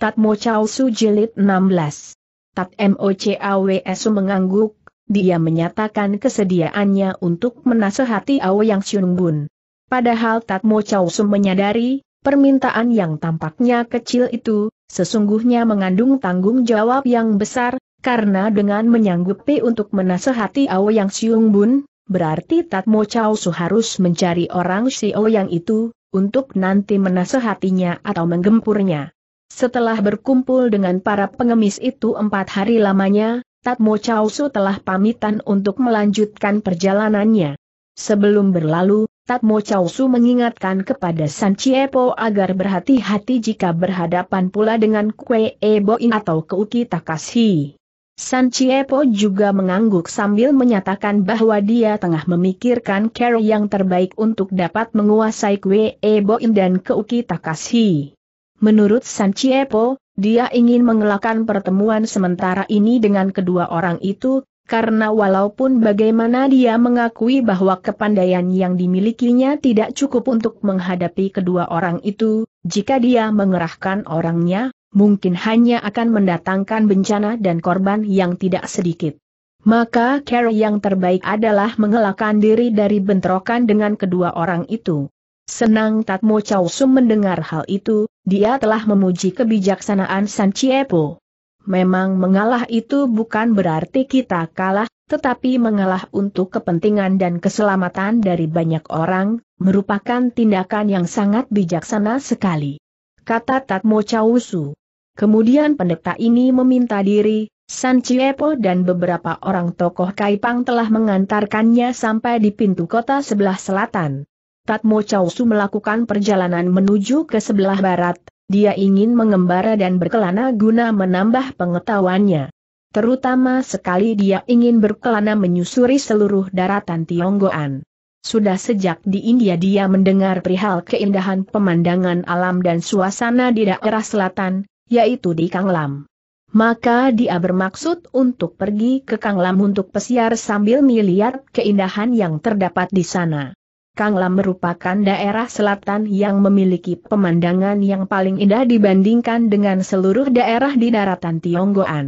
Tat Mo Chau Su Jilid 16. Tat Mo Chau Su mengangguk, dia menyatakan kesediaannya untuk menasehati awe Yang Bun. Padahal Tat Mo Chau Su menyadari, permintaan yang tampaknya kecil itu, sesungguhnya mengandung tanggung jawab yang besar, karena dengan menyanggupi untuk menasehati awe Yang Bun, berarti Tat Mo Chau Su harus mencari orang Xiao yang itu, untuk nanti menasehatinya atau menggempurnya. Setelah berkumpul dengan para pengemis itu empat hari lamanya, Tatmo Chausu telah pamitan untuk melanjutkan perjalanannya. Sebelum berlalu, Tatmo Chausu mengingatkan kepada San Chiepo agar berhati-hati jika berhadapan pula dengan Kue Eboin atau Keuki Takashi. San Chiepo juga mengangguk sambil menyatakan bahwa dia tengah memikirkan cara yang terbaik untuk dapat menguasai Kue Eboin dan Keuki Takashi. Menurut San Chiepo, dia ingin mengelakkan pertemuan sementara ini dengan kedua orang itu, karena walaupun bagaimana dia mengakui bahwa kepandaian yang dimilikinya tidak cukup untuk menghadapi kedua orang itu, jika dia mengerahkan orangnya, mungkin hanya akan mendatangkan bencana dan korban yang tidak sedikit. Maka cara yang terbaik adalah mengelakkan diri dari bentrokan dengan kedua orang itu. Senang Tatmo Chow Sum mendengar hal itu, dia telah memuji kebijaksanaan San Chiepo. Memang mengalah itu bukan berarti kita kalah, tetapi mengalah untuk kepentingan dan keselamatan dari banyak orang, merupakan tindakan yang sangat bijaksana sekali. Kata Tatmo Su. Kemudian pendeta ini meminta diri, San Chiepo dan beberapa orang tokoh Kaipang telah mengantarkannya sampai di pintu kota sebelah selatan. Tatmo Chausu melakukan perjalanan menuju ke sebelah barat, dia ingin mengembara dan berkelana guna menambah pengetahuannya. Terutama sekali dia ingin berkelana menyusuri seluruh daratan Tionggoan. Sudah sejak di India dia mendengar perihal keindahan pemandangan alam dan suasana di daerah selatan, yaitu di Kanglam. Maka dia bermaksud untuk pergi ke Kanglam untuk pesiar sambil melihat keindahan yang terdapat di sana. Kang Lam merupakan daerah selatan yang memiliki pemandangan yang paling indah dibandingkan dengan seluruh daerah di daratan Tionggoan.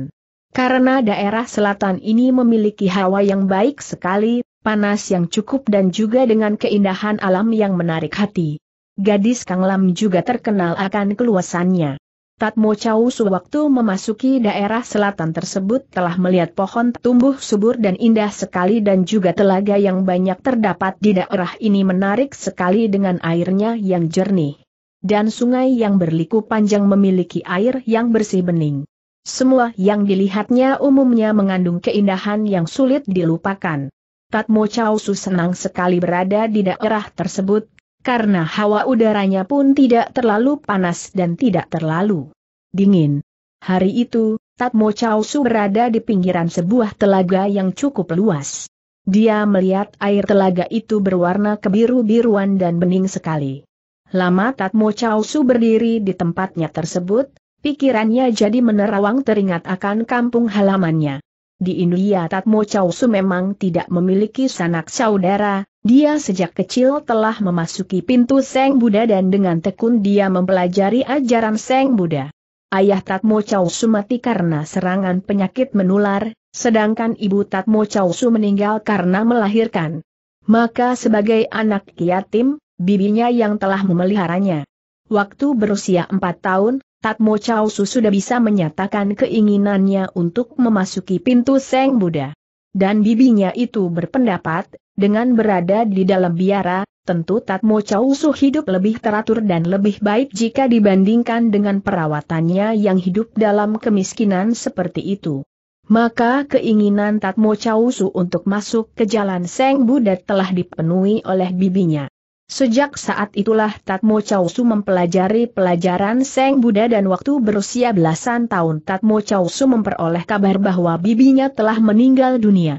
Karena daerah selatan ini memiliki hawa yang baik sekali, panas yang cukup dan juga dengan keindahan alam yang menarik hati. Gadis Kang Lam juga terkenal akan keluasannya. Tatmo Chau sewaktu memasuki daerah selatan tersebut telah melihat pohon tumbuh subur dan indah sekali dan juga telaga yang banyak terdapat di daerah ini menarik sekali dengan airnya yang jernih. Dan sungai yang berliku panjang memiliki air yang bersih bening. Semua yang dilihatnya umumnya mengandung keindahan yang sulit dilupakan. Tatmo Chausu senang sekali berada di daerah tersebut, karena hawa udaranya pun tidak terlalu panas dan tidak terlalu dingin. Hari itu, Tatmo Chausu berada di pinggiran sebuah telaga yang cukup luas. Dia melihat air telaga itu berwarna kebiru-biruan dan bening sekali. Lama Tatmo Chausu berdiri di tempatnya tersebut, pikirannya jadi menerawang teringat akan kampung halamannya. Di India Tatmo Chausu memang tidak memiliki sanak saudara, dia sejak kecil telah memasuki pintu Seng Buddha dan dengan tekun dia mempelajari ajaran Seng Buddha. Ayah Tatmo Chausu mati karena serangan penyakit menular, sedangkan ibu Tatmo Chausu meninggal karena melahirkan. Maka sebagai anak yatim, bibinya yang telah memeliharanya. Waktu berusia 4 tahun, Tatmo Chausu sudah bisa menyatakan keinginannya untuk memasuki pintu Seng Buddha. Dan bibinya itu berpendapat, dengan berada di dalam biara, tentu Tatmo Chausu hidup lebih teratur dan lebih baik jika dibandingkan dengan perawatannya yang hidup dalam kemiskinan seperti itu. Maka keinginan Tatmo Chausu untuk masuk ke jalan Seng Buddha telah dipenuhi oleh bibinya. Sejak saat itulah Tatmo Chausu mempelajari pelajaran Seng Buddha dan waktu berusia belasan tahun Tatmo Chausu memperoleh kabar bahwa bibinya telah meninggal dunia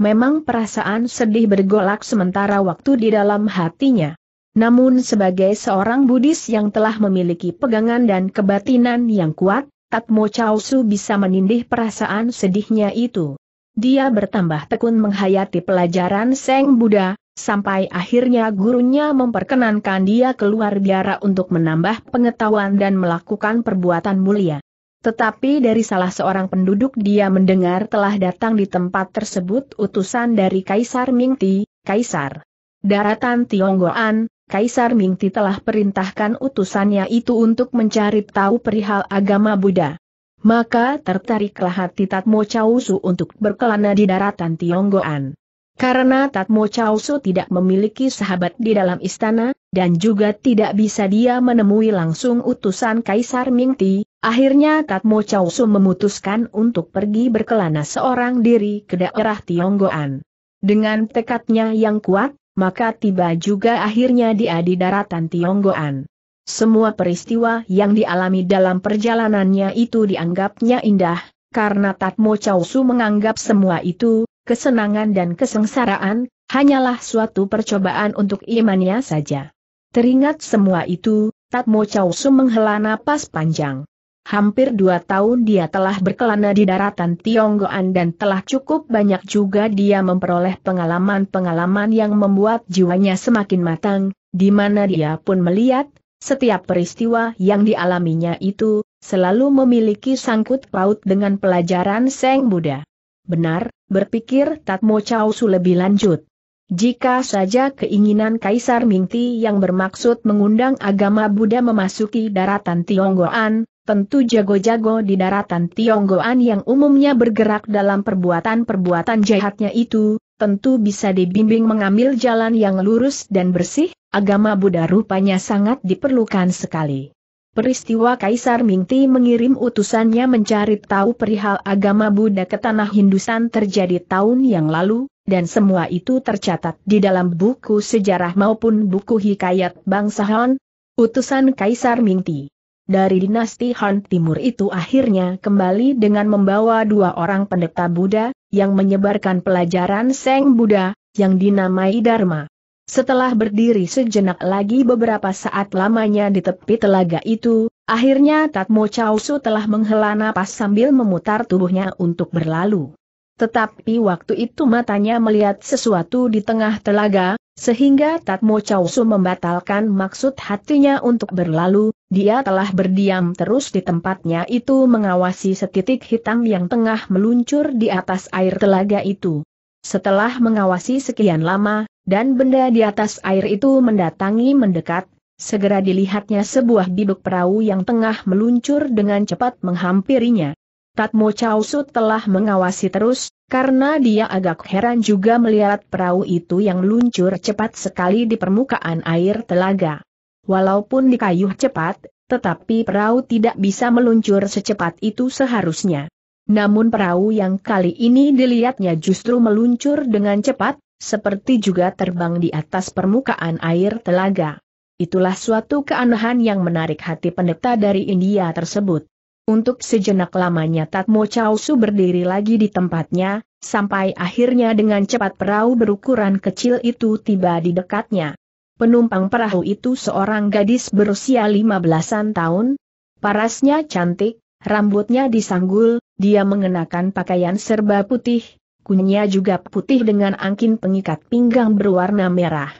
memang perasaan sedih bergolak sementara waktu di dalam hatinya. Namun sebagai seorang Buddhis yang telah memiliki pegangan dan kebatinan yang kuat, Tatmo Chausu bisa menindih perasaan sedihnya itu. Dia bertambah tekun menghayati pelajaran Seng Buddha, sampai akhirnya gurunya memperkenankan dia keluar biara untuk menambah pengetahuan dan melakukan perbuatan mulia. Tetapi dari salah seorang penduduk dia mendengar telah datang di tempat tersebut utusan dari Kaisar Mingti, Kaisar Daratan Tionggoan, Kaisar Mingti telah perintahkan utusannya itu untuk mencari tahu perihal agama Buddha. Maka tertariklah hati Tatmo Chausu untuk berkelana di daratan Tionggoan. Karena Tatmo Chausu tidak memiliki sahabat di dalam istana, dan juga tidak bisa dia menemui langsung utusan Kaisar Mingti, akhirnya Tatmo Chausu memutuskan untuk pergi berkelana seorang diri ke daerah Tionggoan. Dengan tekadnya yang kuat, maka tiba juga akhirnya dia di daratan Tionggoan. Semua peristiwa yang dialami dalam perjalanannya itu dianggapnya indah, karena Tatmo Chausu menganggap semua itu kesenangan dan kesengsaraan, hanyalah suatu percobaan untuk imannya saja. Teringat semua itu, Tatmo Chow menghela napas panjang. Hampir dua tahun dia telah berkelana di daratan Tionggoan dan telah cukup banyak juga dia memperoleh pengalaman-pengalaman yang membuat jiwanya semakin matang, di mana dia pun melihat, setiap peristiwa yang dialaminya itu, selalu memiliki sangkut paut dengan pelajaran Seng Buddha. Benar, berpikir Tatmo Chausu lebih lanjut. Jika saja keinginan Kaisar Mingti yang bermaksud mengundang agama Buddha memasuki daratan Tionggoan, tentu jago-jago di daratan Tionggoan yang umumnya bergerak dalam perbuatan-perbuatan jahatnya itu, tentu bisa dibimbing mengambil jalan yang lurus dan bersih, agama Buddha rupanya sangat diperlukan sekali. Peristiwa Kaisar Mingti mengirim utusannya mencari tahu perihal agama Buddha ke tanah Hindusan terjadi tahun yang lalu, dan semua itu tercatat di dalam buku sejarah maupun buku hikayat bangsa Han, utusan Kaisar Mingti. Dari dinasti Han Timur itu akhirnya kembali dengan membawa dua orang pendeta Buddha, yang menyebarkan pelajaran Seng Buddha, yang dinamai Dharma. Setelah berdiri sejenak lagi beberapa saat lamanya di tepi telaga itu, akhirnya Tatmo Chausu telah menghela napas sambil memutar tubuhnya untuk berlalu. Tetapi waktu itu matanya melihat sesuatu di tengah telaga, sehingga Tatmo Chausu membatalkan maksud hatinya untuk berlalu, dia telah berdiam terus di tempatnya itu mengawasi setitik hitam yang tengah meluncur di atas air telaga itu. Setelah mengawasi sekian lama, dan benda di atas air itu mendatangi mendekat, segera dilihatnya sebuah bibuk perahu yang tengah meluncur dengan cepat menghampirinya. Tatmo Chausu telah mengawasi terus, karena dia agak heran juga melihat perahu itu yang meluncur cepat sekali di permukaan air telaga. Walaupun dikayuh cepat, tetapi perahu tidak bisa meluncur secepat itu seharusnya. Namun perahu yang kali ini dilihatnya justru meluncur dengan cepat, seperti juga terbang di atas permukaan air telaga. Itulah suatu keanehan yang menarik hati pendeta dari India tersebut. Untuk sejenak lamanya Tatmo Chausu berdiri lagi di tempatnya, sampai akhirnya dengan cepat perahu berukuran kecil itu tiba di dekatnya. Penumpang perahu itu seorang gadis berusia lima belasan tahun, parasnya cantik, rambutnya disanggul, dia mengenakan pakaian serba putih, kunyinya juga putih dengan angkin pengikat pinggang berwarna merah.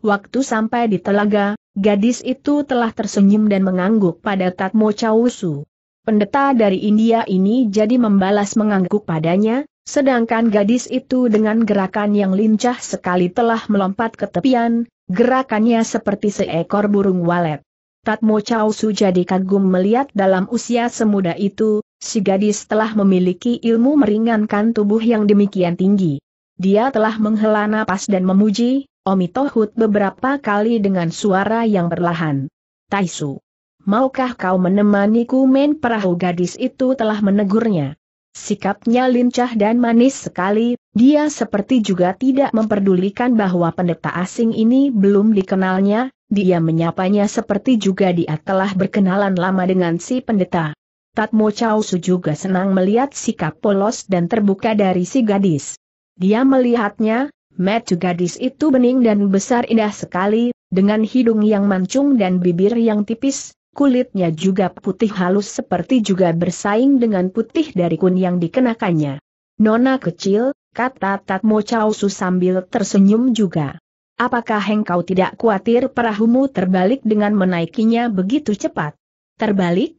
Waktu sampai di telaga, gadis itu telah tersenyum dan mengangguk pada Tatmo Chausu. Pendeta dari India ini jadi membalas mengangguk padanya, sedangkan gadis itu dengan gerakan yang lincah sekali telah melompat ke tepian, gerakannya seperti seekor burung walet. Tatmo Chausu jadi kagum melihat dalam usia semuda itu, Si gadis telah memiliki ilmu meringankan tubuh yang demikian tinggi. Dia telah menghela napas dan memuji, Omi Tohut beberapa kali dengan suara yang berlahan. Taisu. Maukah kau menemaniku main perahu gadis itu telah menegurnya. Sikapnya lincah dan manis sekali, dia seperti juga tidak memperdulikan bahwa pendeta asing ini belum dikenalnya, dia menyapanya seperti juga dia telah berkenalan lama dengan si pendeta. Tatmo Chausu juga senang melihat sikap polos dan terbuka dari si gadis. Dia melihatnya, metu gadis itu bening dan besar indah sekali, dengan hidung yang mancung dan bibir yang tipis, kulitnya juga putih halus seperti juga bersaing dengan putih dari kun yang dikenakannya. Nona kecil, kata Tatmo Chausu sambil tersenyum juga. Apakah engkau tidak khawatir perahumu terbalik dengan menaikinya begitu cepat? Terbalik?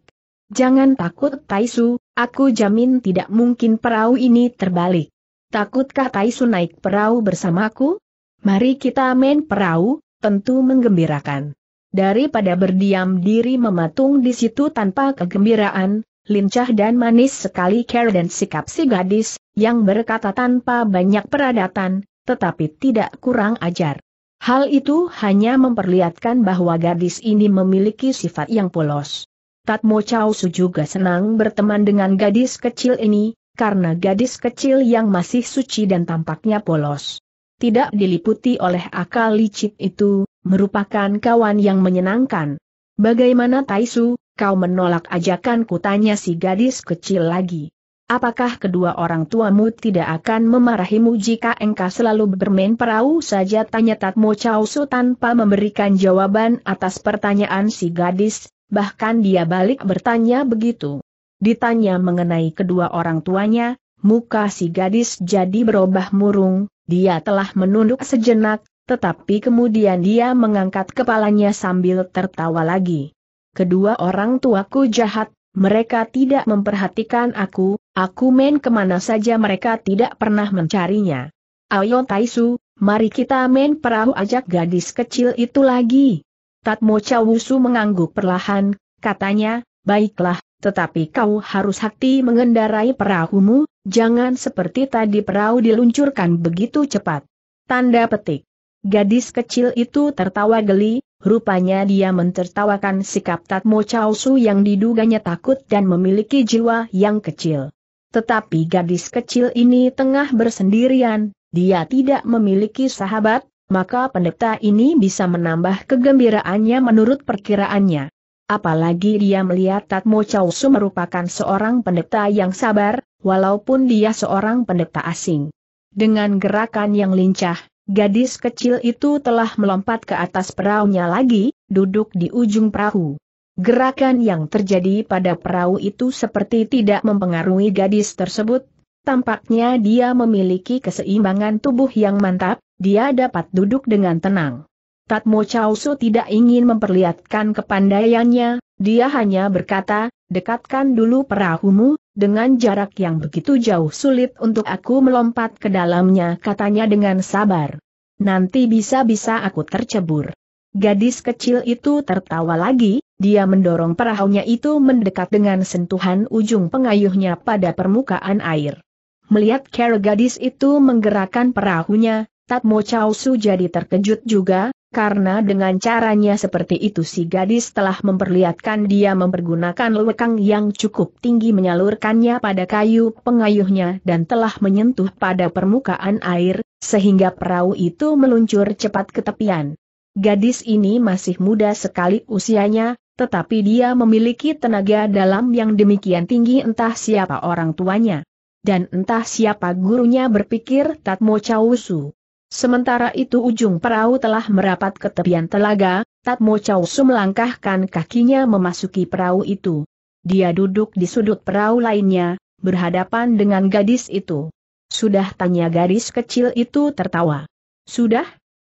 Jangan takut Taisu, aku jamin tidak mungkin perahu ini terbalik. Takutkah Taisu naik perahu bersamaku? Mari kita main perahu, tentu menggembirakan. Daripada berdiam diri mematung di situ tanpa kegembiraan, lincah dan manis sekali care dan sikap si gadis, yang berkata tanpa banyak peradatan, tetapi tidak kurang ajar. Hal itu hanya memperlihatkan bahwa gadis ini memiliki sifat yang polos. Tatmo Chau Su juga senang berteman dengan gadis kecil ini, karena gadis kecil yang masih suci dan tampaknya polos. Tidak diliputi oleh akal licik itu, merupakan kawan yang menyenangkan. Bagaimana Taisu, kau menolak ajakanku tanya si gadis kecil lagi. Apakah kedua orang tuamu tidak akan memarahimu jika engkau selalu bermain perahu saja tanya Tatmo Chausu tanpa memberikan jawaban atas pertanyaan si gadis, bahkan dia balik bertanya begitu. Ditanya mengenai kedua orang tuanya, muka si gadis jadi berubah murung, dia telah menunduk sejenak, tetapi kemudian dia mengangkat kepalanya sambil tertawa lagi. Kedua orang tuaku jahat, mereka tidak memperhatikan aku, aku main kemana saja mereka tidak pernah mencarinya. Ayo Taisu, mari kita main perahu ajak gadis kecil itu lagi. Tatmo Chawusu mengangguk perlahan, katanya, baiklah, tetapi kau harus hati mengendarai perahumu, jangan seperti tadi perahu diluncurkan begitu cepat. Tanda petik. Gadis kecil itu tertawa geli, rupanya dia mentertawakan sikap Tatmo Chawusu yang diduganya takut dan memiliki jiwa yang kecil. Tetapi gadis kecil ini tengah bersendirian, dia tidak memiliki sahabat, maka pendeta ini bisa menambah kegembiraannya menurut perkiraannya. Apalagi dia melihat Tatmo Chausu merupakan seorang pendeta yang sabar, walaupun dia seorang pendeta asing. Dengan gerakan yang lincah, gadis kecil itu telah melompat ke atas perahunya lagi, duduk di ujung perahu. Gerakan yang terjadi pada perahu itu seperti tidak mempengaruhi gadis tersebut, tampaknya dia memiliki keseimbangan tubuh yang mantap, dia dapat duduk dengan tenang. Tatmo Chausu tidak ingin memperlihatkan kepandaiannya, dia hanya berkata, dekatkan dulu perahumu, dengan jarak yang begitu jauh sulit untuk aku melompat ke dalamnya katanya dengan sabar. Nanti bisa-bisa aku tercebur. Gadis kecil itu tertawa lagi, dia mendorong perahunya itu mendekat dengan sentuhan ujung pengayuhnya pada permukaan air. Melihat cara gadis itu menggerakkan perahunya, Tatmo Chow Su jadi terkejut juga, karena dengan caranya seperti itu si gadis telah memperlihatkan dia mempergunakan lekang yang cukup tinggi menyalurkannya pada kayu pengayuhnya dan telah menyentuh pada permukaan air, sehingga perahu itu meluncur cepat ke tepian. Gadis ini masih muda sekali usianya, tetapi dia memiliki tenaga dalam yang demikian tinggi entah siapa orang tuanya. Dan entah siapa gurunya berpikir Tatmo Chausu. Sementara itu ujung perahu telah merapat ke tepian telaga, Tatmo Chow Su melangkahkan kakinya memasuki perahu itu. Dia duduk di sudut perahu lainnya, berhadapan dengan gadis itu. Sudah tanya gadis kecil itu tertawa. Sudah?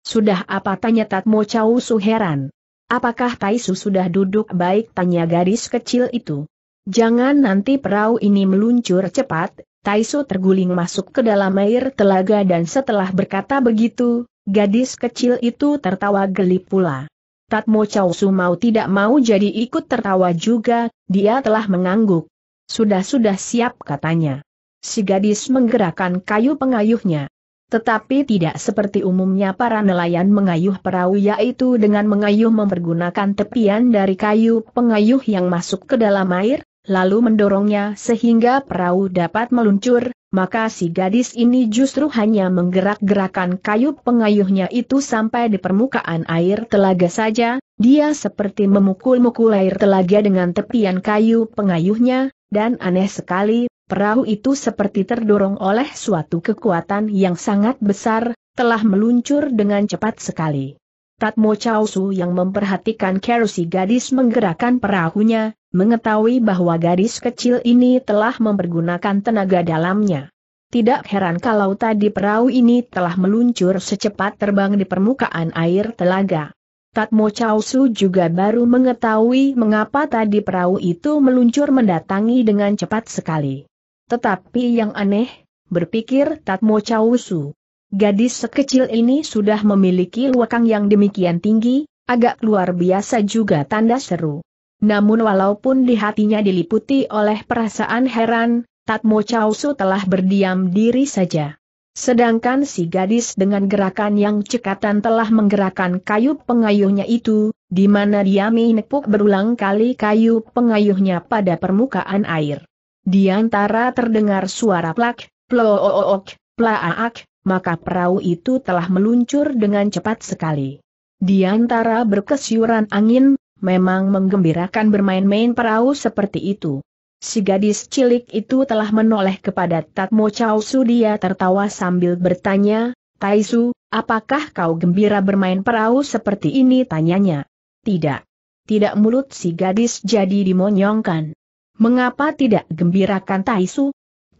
Sudah apa tanya Tatmo Chow Su heran. Apakah Taisu sudah duduk baik tanya gadis kecil itu? Jangan nanti perahu ini meluncur cepat, Taiso terguling masuk ke dalam air telaga dan setelah berkata begitu, gadis kecil itu tertawa geli pula. Tatmo Chausu mau tidak mau jadi ikut tertawa juga, dia telah mengangguk. Sudah-sudah siap katanya. Si gadis menggerakkan kayu pengayuhnya. Tetapi tidak seperti umumnya para nelayan mengayuh perahu yaitu dengan mengayuh mempergunakan tepian dari kayu pengayuh yang masuk ke dalam air, lalu mendorongnya sehingga perahu dapat meluncur, maka si gadis ini justru hanya menggerak-gerakan kayu pengayuhnya itu sampai di permukaan air telaga saja, dia seperti memukul-mukul air telaga dengan tepian kayu pengayuhnya, dan aneh sekali, perahu itu seperti terdorong oleh suatu kekuatan yang sangat besar, telah meluncur dengan cepat sekali. Tatmo Chausu yang memperhatikan Kerusi gadis menggerakkan perahunya, mengetahui bahwa gadis kecil ini telah mempergunakan tenaga dalamnya. Tidak heran kalau tadi perahu ini telah meluncur secepat terbang di permukaan air telaga. Tatmo Chausu juga baru mengetahui mengapa tadi perahu itu meluncur mendatangi dengan cepat sekali. Tetapi yang aneh, berpikir Tatmo Chausu, gadis sekecil ini sudah memiliki luakang yang demikian tinggi, agak luar biasa juga tanda seru. Namun walaupun di hatinya diliputi oleh perasaan heran, Tatmo Chausu telah berdiam diri saja. Sedangkan si gadis dengan gerakan yang cekatan telah menggerakkan kayu pengayuhnya itu, di mana dia menepuk berulang kali kayu pengayuhnya pada permukaan air. Di antara terdengar suara plak, plook, plaaak, maka perahu itu telah meluncur dengan cepat sekali. Di antara berkesyuran angin, memang menggembirakan bermain-main perahu seperti itu. Si gadis cilik itu telah menoleh kepada Tatmo Chow Su dia tertawa sambil bertanya, Tai Su, apakah kau gembira bermain perahu seperti ini tanyanya. Tidak. Tidak mulut si gadis jadi dimonyongkan. Mengapa tidak gembirakan Tai Su.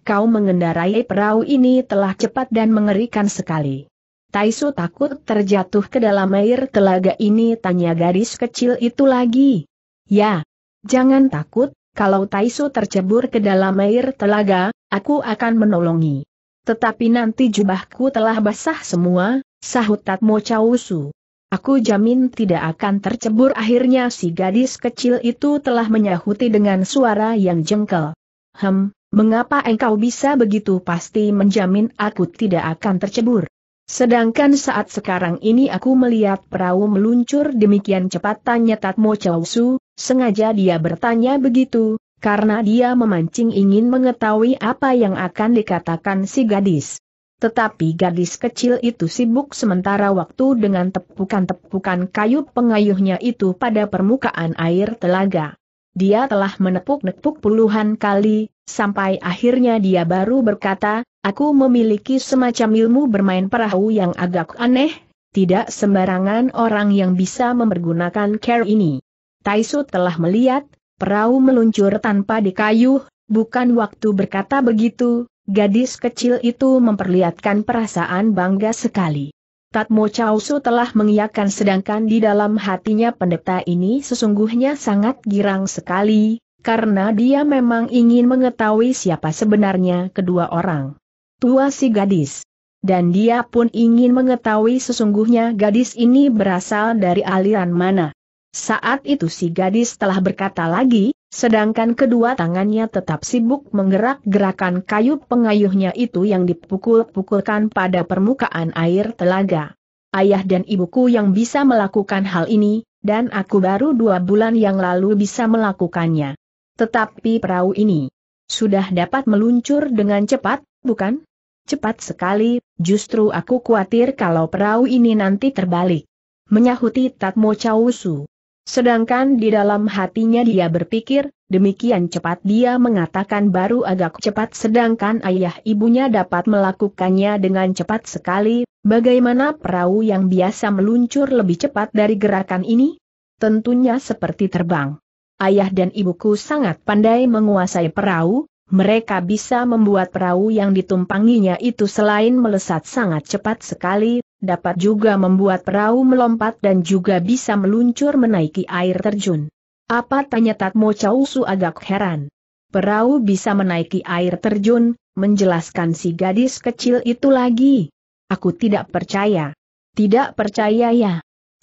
Kau mengendarai perahu ini telah cepat dan mengerikan sekali. Taisu takut terjatuh ke dalam air telaga ini tanya gadis kecil itu lagi. Ya, jangan takut, kalau Taisu tercebur ke dalam air telaga, aku akan menolongi. Tetapi nanti jubahku telah basah semua, sahut Tatmo Chausu. Aku jamin tidak akan tercebur akhirnya si gadis kecil itu telah menyahuti dengan suara yang jengkel. Hem, mengapa engkau bisa begitu pasti menjamin aku tidak akan tercebur? Sedangkan saat sekarang ini aku melihat perahu meluncur demikian cepat tanya Tatmo Chowsu, sengaja dia bertanya begitu, karena dia memancing ingin mengetahui apa yang akan dikatakan si gadis. Tetapi gadis kecil itu sibuk sementara waktu dengan tepukan-tepukan kayu pengayuhnya itu pada permukaan air telaga. Dia telah menepuk-nepuk puluhan kali, sampai akhirnya dia baru berkata, Aku memiliki semacam ilmu bermain perahu yang agak aneh, tidak sembarangan orang yang bisa mempergunakan care ini. Taisu telah melihat, perahu meluncur tanpa dikayuh, bukan waktu berkata begitu, gadis kecil itu memperlihatkan perasaan bangga sekali. Tatmo Chausu telah mengiyakan sedangkan di dalam hatinya pendeta ini sesungguhnya sangat girang sekali, karena dia memang ingin mengetahui siapa sebenarnya kedua orang tua si gadis. Dan dia pun ingin mengetahui sesungguhnya gadis ini berasal dari aliran mana. Saat itu si gadis telah berkata lagi, sedangkan kedua tangannya tetap sibuk menggerak-gerakan kayu pengayuhnya itu yang dipukul-pukulkan pada permukaan air telaga. Ayah dan ibuku yang bisa melakukan hal ini, dan aku baru dua bulan yang lalu bisa melakukannya. Tetapi perahu ini sudah dapat meluncur dengan cepat, bukan? Cepat sekali, justru aku khawatir kalau perahu ini nanti terbalik. Menyahuti Tatmo Chausu. Sedangkan di dalam hatinya dia berpikir, demikian cepat dia mengatakan baru agak cepat sedangkan ayah ibunya dapat melakukannya dengan cepat sekali, bagaimana perahu yang biasa meluncur lebih cepat dari gerakan ini? Tentunya seperti terbang ayah dan ibuku sangat pandai menguasai perahu, mereka bisa membuat perahu yang ditumpanginya itu selain melesat sangat cepat sekali, dapat juga membuat perahu melompat dan juga bisa meluncur menaiki air terjun. Apa tanya Tatmo Chausu agak heran. Perahu bisa menaiki air terjun, menjelaskan si gadis kecil itu lagi. Aku tidak percaya. Tidak percaya ya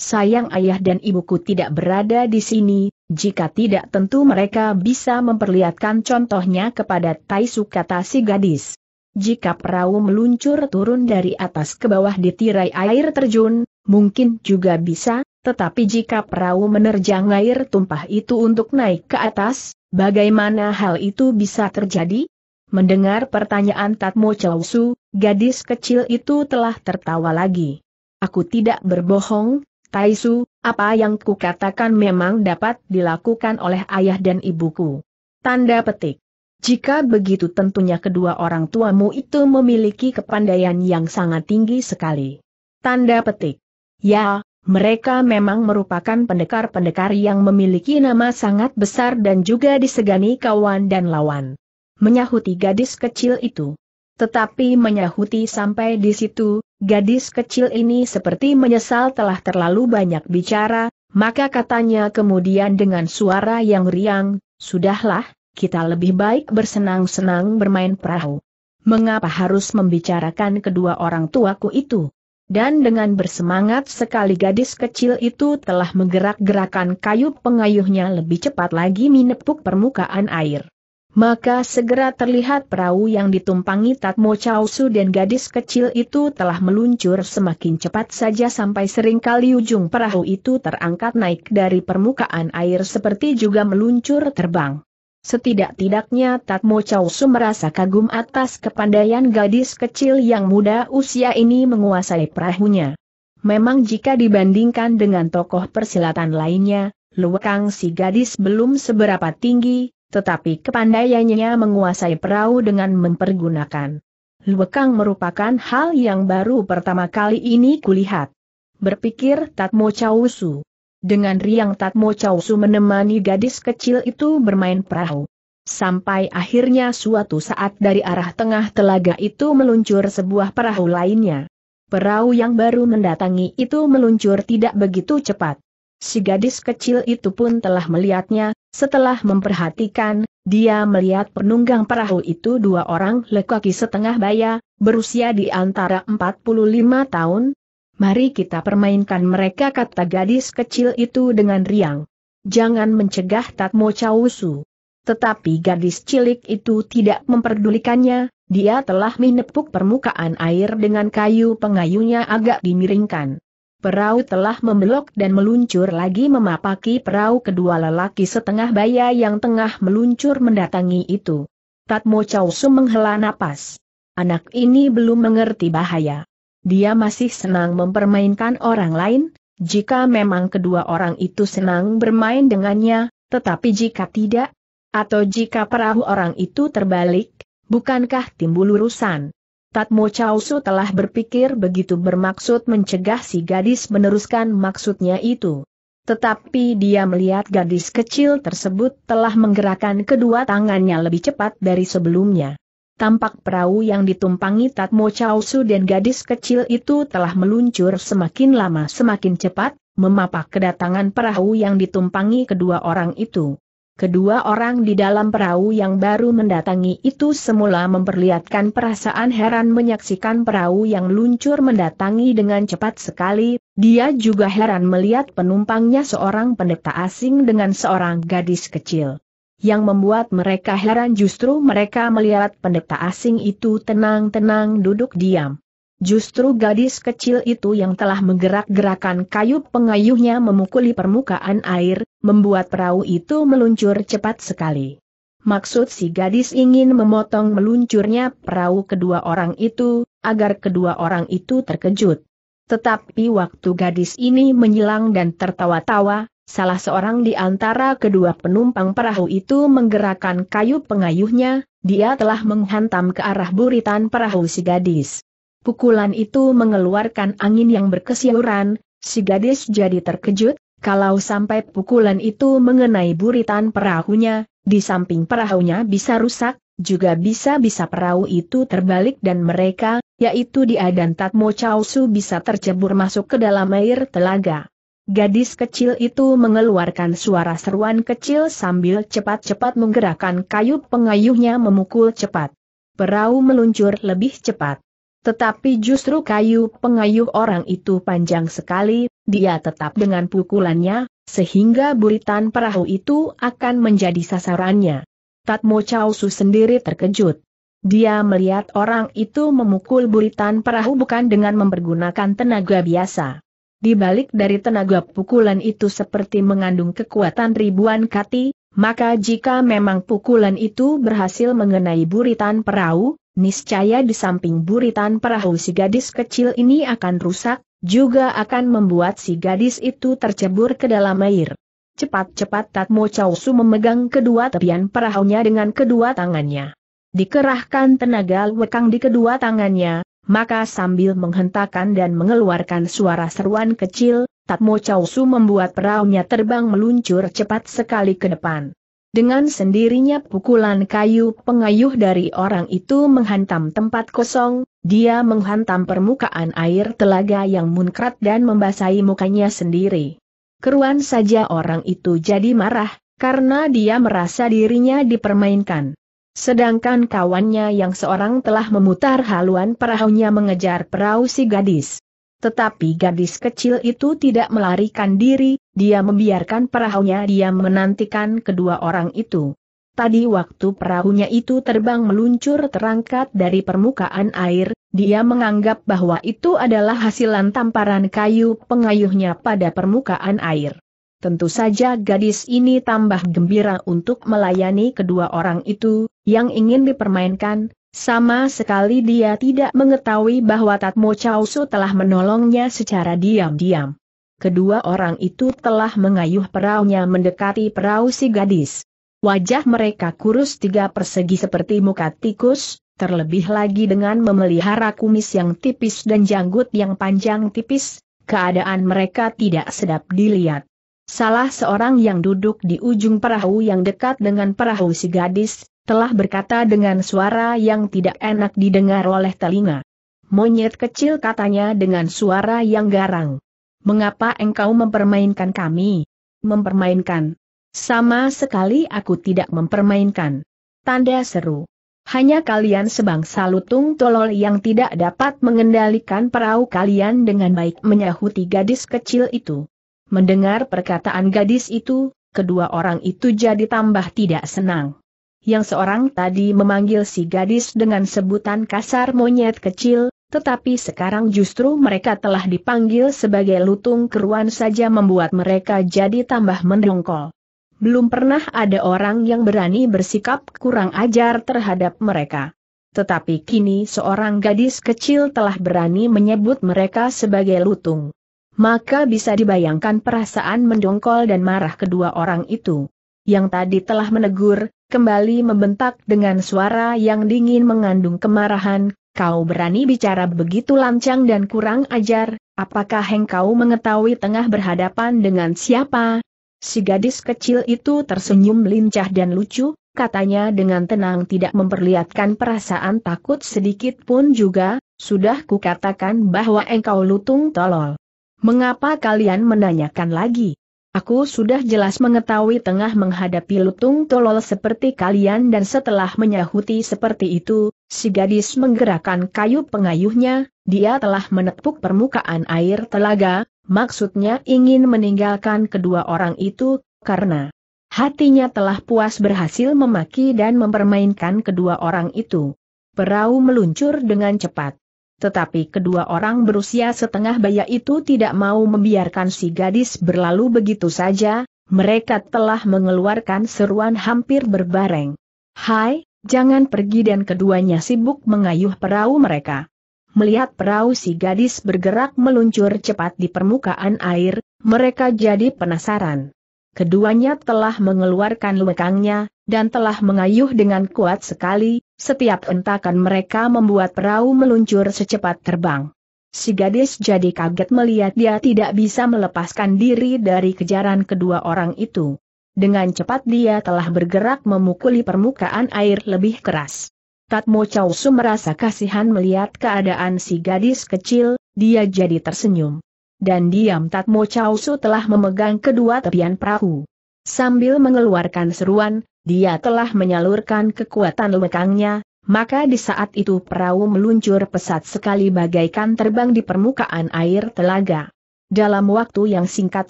sayang ayah dan ibuku tidak berada di sini, jika tidak tentu mereka bisa memperlihatkan contohnya kepada Taisu kata si gadis. Jika perahu meluncur turun dari atas ke bawah di tirai air terjun, mungkin juga bisa, tetapi jika perahu menerjang air tumpah itu untuk naik ke atas, bagaimana hal itu bisa terjadi? Mendengar pertanyaan Tatmo Chausu, gadis kecil itu telah tertawa lagi. Aku tidak berbohong, Taisu, apa yang kukatakan memang dapat dilakukan oleh ayah dan ibuku. Tanda petik. Jika begitu tentunya kedua orang tuamu itu memiliki kepandaian yang sangat tinggi sekali. Tanda petik. Ya, mereka memang merupakan pendekar-pendekar yang memiliki nama sangat besar dan juga disegani kawan dan lawan. Menyahuti gadis kecil itu. Tetapi menyahuti sampai di situ, Gadis kecil ini seperti menyesal telah terlalu banyak bicara, maka katanya kemudian dengan suara yang riang, Sudahlah, kita lebih baik bersenang-senang bermain perahu. Mengapa harus membicarakan kedua orang tuaku itu? Dan dengan bersemangat sekali gadis kecil itu telah menggerak-gerakan kayu pengayuhnya lebih cepat lagi menepuk permukaan air. Maka segera terlihat perahu yang ditumpangi Tatmo Chausu dan gadis kecil itu telah meluncur semakin cepat saja sampai seringkali ujung perahu itu terangkat naik dari permukaan air seperti juga meluncur terbang. Setidak-tidaknya Tatmo Chausu merasa kagum atas kepandaian gadis kecil yang muda usia ini menguasai perahunya. Memang jika dibandingkan dengan tokoh persilatan lainnya, Luwakang si gadis belum seberapa tinggi, tetapi kepandaiannya menguasai perahu dengan mempergunakan. Luekang merupakan hal yang baru pertama kali ini kulihat. Berpikir Tatmo Chausu. Dengan riang Tatmo Chausu menemani gadis kecil itu bermain perahu. Sampai akhirnya suatu saat dari arah tengah telaga itu meluncur sebuah perahu lainnya. Perahu yang baru mendatangi itu meluncur tidak begitu cepat. Si gadis kecil itu pun telah melihatnya, setelah memperhatikan, dia melihat penunggang perahu itu dua orang lekaki setengah baya, berusia di antara 45 tahun. Mari kita permainkan mereka kata gadis kecil itu dengan riang. Jangan mencegah Tatmo Chausu. Tetapi gadis cilik itu tidak memperdulikannya, dia telah menepuk permukaan air dengan kayu pengayunya agak dimiringkan. Perahu telah membelok dan meluncur lagi memapaki perahu kedua lelaki setengah baya yang tengah meluncur mendatangi itu. Tatmo Chausu menghela napas. Anak ini belum mengerti bahaya. Dia masih senang mempermainkan orang lain, jika memang kedua orang itu senang bermain dengannya, tetapi jika tidak, atau jika perahu orang itu terbalik, bukankah timbul urusan? Tatmo Chausu telah berpikir begitu bermaksud mencegah si gadis meneruskan maksudnya itu. Tetapi dia melihat gadis kecil tersebut telah menggerakkan kedua tangannya lebih cepat dari sebelumnya. Tampak perahu yang ditumpangi Tatmo Chausu dan gadis kecil itu telah meluncur semakin lama semakin cepat, memapak kedatangan perahu yang ditumpangi kedua orang itu. Kedua orang di dalam perahu yang baru mendatangi itu semula memperlihatkan perasaan heran menyaksikan perahu yang luncur mendatangi dengan cepat sekali, dia juga heran melihat penumpangnya seorang pendeta asing dengan seorang gadis kecil. Yang membuat mereka heran justru mereka melihat pendeta asing itu tenang-tenang duduk diam. Justru gadis kecil itu yang telah menggerak-gerakan kayu pengayuhnya memukuli permukaan air, membuat perahu itu meluncur cepat sekali. Maksud si gadis ingin memotong meluncurnya perahu kedua orang itu, agar kedua orang itu terkejut. Tetapi waktu gadis ini menyilang dan tertawa-tawa, salah seorang di antara kedua penumpang perahu itu menggerakkan kayu pengayuhnya, dia telah menghantam ke arah buritan perahu si gadis. Pukulan itu mengeluarkan angin yang berkesiuran, si gadis jadi terkejut, kalau sampai pukulan itu mengenai buritan perahunya, di samping perahunya bisa rusak, juga bisa-bisa perahu itu terbalik dan mereka, yaitu dia dan Tatmo Chausu bisa tercebur masuk ke dalam air telaga. Gadis kecil itu mengeluarkan suara seruan kecil sambil cepat-cepat menggerakkan kayu pengayuhnya memukul cepat. Perahu meluncur lebih cepat. Tetapi justru kayu pengayuh orang itu panjang sekali, dia tetap dengan pukulannya, sehingga buritan perahu itu akan menjadi sasarannya. Tatmo Chausu sendiri terkejut. Dia melihat orang itu memukul buritan perahu bukan dengan mempergunakan tenaga biasa. Di balik dari tenaga pukulan itu seperti mengandung kekuatan ribuan kati, maka jika memang pukulan itu berhasil mengenai buritan perahu, Niscaya di samping buritan perahu si gadis kecil ini akan rusak, juga akan membuat si gadis itu tercebur ke dalam air. Cepat-cepat Tatmo Chausu memegang kedua tepian perahunya dengan kedua tangannya. Dikerahkan tenaga lekang di kedua tangannya, maka sambil menghentakkan dan mengeluarkan suara seruan kecil, Tatmo Chausu membuat perahunya terbang meluncur cepat sekali ke depan. Dengan sendirinya pukulan kayu pengayuh dari orang itu menghantam tempat kosong, dia menghantam permukaan air telaga yang munkrat dan membasahi mukanya sendiri. Keruan saja orang itu jadi marah, karena dia merasa dirinya dipermainkan. Sedangkan kawannya yang seorang telah memutar haluan perahunya mengejar perahu si gadis. Tetapi gadis kecil itu tidak melarikan diri, dia membiarkan perahunya Dia menantikan kedua orang itu. Tadi waktu perahunya itu terbang meluncur terangkat dari permukaan air, dia menganggap bahwa itu adalah hasilan tamparan kayu pengayuhnya pada permukaan air. Tentu saja gadis ini tambah gembira untuk melayani kedua orang itu, yang ingin dipermainkan, sama sekali dia tidak mengetahui bahwa Tatmo Chausu telah menolongnya secara diam-diam. Kedua orang itu telah mengayuh peraunya mendekati perahu si gadis. Wajah mereka kurus tiga persegi seperti muka tikus, terlebih lagi dengan memelihara kumis yang tipis dan janggut yang panjang tipis, keadaan mereka tidak sedap dilihat. Salah seorang yang duduk di ujung perahu yang dekat dengan perahu si gadis, telah berkata dengan suara yang tidak enak didengar oleh telinga. Monyet kecil katanya dengan suara yang garang. Mengapa engkau mempermainkan kami? Mempermainkan. Sama sekali aku tidak mempermainkan. Tanda seru. Hanya kalian sebangsa lutung tolol yang tidak dapat mengendalikan perahu kalian dengan baik menyahuti gadis kecil itu. Mendengar perkataan gadis itu, kedua orang itu jadi tambah tidak senang yang seorang tadi memanggil si gadis dengan sebutan kasar monyet kecil, tetapi sekarang justru mereka telah dipanggil sebagai lutung keruan saja membuat mereka jadi tambah mendongkol. Belum pernah ada orang yang berani bersikap kurang ajar terhadap mereka. Tetapi kini seorang gadis kecil telah berani menyebut mereka sebagai lutung. Maka bisa dibayangkan perasaan mendongkol dan marah kedua orang itu. Yang tadi telah menegur, kembali membentak dengan suara yang dingin mengandung kemarahan, kau berani bicara begitu lancang dan kurang ajar, apakah engkau mengetahui tengah berhadapan dengan siapa? Si gadis kecil itu tersenyum lincah dan lucu, katanya dengan tenang tidak memperlihatkan perasaan takut sedikit pun juga, sudah kukatakan bahwa engkau lutung tolol. Mengapa kalian menanyakan lagi? Aku sudah jelas mengetahui tengah menghadapi lutung tolol seperti kalian dan setelah menyahuti seperti itu, si gadis menggerakkan kayu pengayuhnya, dia telah menepuk permukaan air telaga, maksudnya ingin meninggalkan kedua orang itu, karena hatinya telah puas berhasil memaki dan mempermainkan kedua orang itu. Perahu meluncur dengan cepat. Tetapi kedua orang berusia setengah baya itu tidak mau membiarkan si gadis berlalu begitu saja, mereka telah mengeluarkan seruan hampir berbareng. Hai, jangan pergi dan keduanya sibuk mengayuh perahu mereka. Melihat perahu si gadis bergerak meluncur cepat di permukaan air, mereka jadi penasaran. Keduanya telah mengeluarkan lekangnya, dan telah mengayuh dengan kuat sekali, setiap entakan mereka membuat perahu meluncur secepat terbang. Si gadis jadi kaget melihat dia tidak bisa melepaskan diri dari kejaran kedua orang itu. Dengan cepat dia telah bergerak memukuli permukaan air lebih keras. Tatmo Chow merasa kasihan melihat keadaan si gadis kecil, dia jadi tersenyum. Dan diam Tatmo Chow telah memegang kedua tepian perahu. Sambil mengeluarkan seruan, dia telah menyalurkan kekuatan lekangnya, maka di saat itu perahu meluncur pesat sekali bagaikan terbang di permukaan air telaga. Dalam waktu yang singkat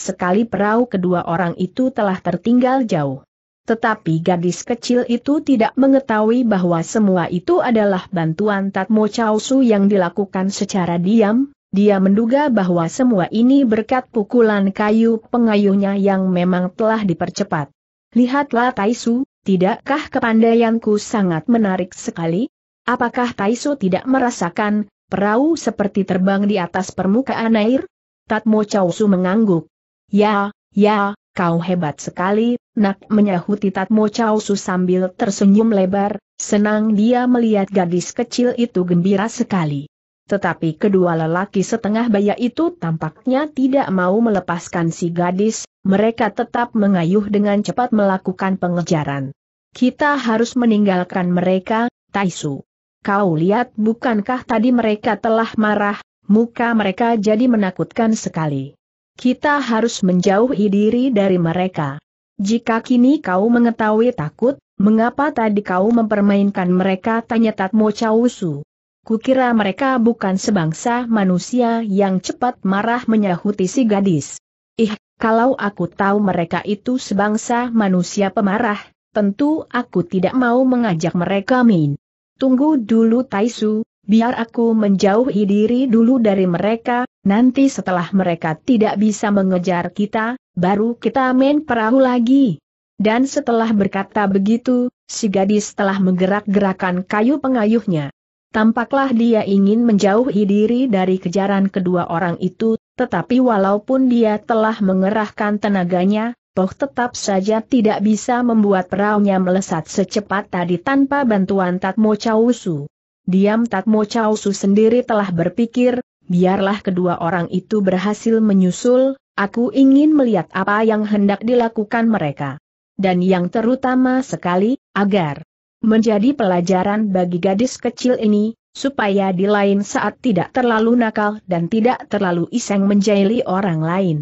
sekali perahu kedua orang itu telah tertinggal jauh. Tetapi gadis kecil itu tidak mengetahui bahwa semua itu adalah bantuan Tatmo Chausu yang dilakukan secara diam, dia menduga bahwa semua ini berkat pukulan kayu pengayuhnya yang memang telah dipercepat. Lihatlah Taisu, tidakkah kepandaianku sangat menarik sekali? Apakah Taisu tidak merasakan, perahu seperti terbang di atas permukaan air? Tatmo Chausu mengangguk. Ya, ya, kau hebat sekali, nak menyahuti Tatmo Chausu sambil tersenyum lebar, senang dia melihat gadis kecil itu gembira sekali. Tetapi kedua lelaki setengah baya itu tampaknya tidak mau melepaskan si gadis, mereka tetap mengayuh dengan cepat melakukan pengejaran. Kita harus meninggalkan mereka, Taisu. Kau lihat bukankah tadi mereka telah marah, muka mereka jadi menakutkan sekali. Kita harus menjauhi diri dari mereka. Jika kini kau mengetahui takut, mengapa tadi kau mempermainkan mereka tanya Tatmo Chausu. Kukira mereka bukan sebangsa manusia yang cepat marah menyahuti si gadis. Ih, kalau aku tahu mereka itu sebangsa manusia pemarah, tentu aku tidak mau mengajak mereka main. Tunggu dulu Taisu, biar aku menjauhi diri dulu dari mereka, nanti setelah mereka tidak bisa mengejar kita, baru kita main perahu lagi. Dan setelah berkata begitu, si gadis telah menggerak-gerakan kayu pengayuhnya. Tampaklah dia ingin menjauhi diri dari kejaran kedua orang itu, tetapi walaupun dia telah mengerahkan tenaganya, Poh tetap saja tidak bisa membuat perahunya melesat secepat tadi tanpa bantuan Tatmo Chausu. Diam Tatmo Chausu sendiri telah berpikir, biarlah kedua orang itu berhasil menyusul, aku ingin melihat apa yang hendak dilakukan mereka. Dan yang terutama sekali, agar menjadi pelajaran bagi gadis kecil ini, supaya di lain saat tidak terlalu nakal dan tidak terlalu iseng menjaili orang lain.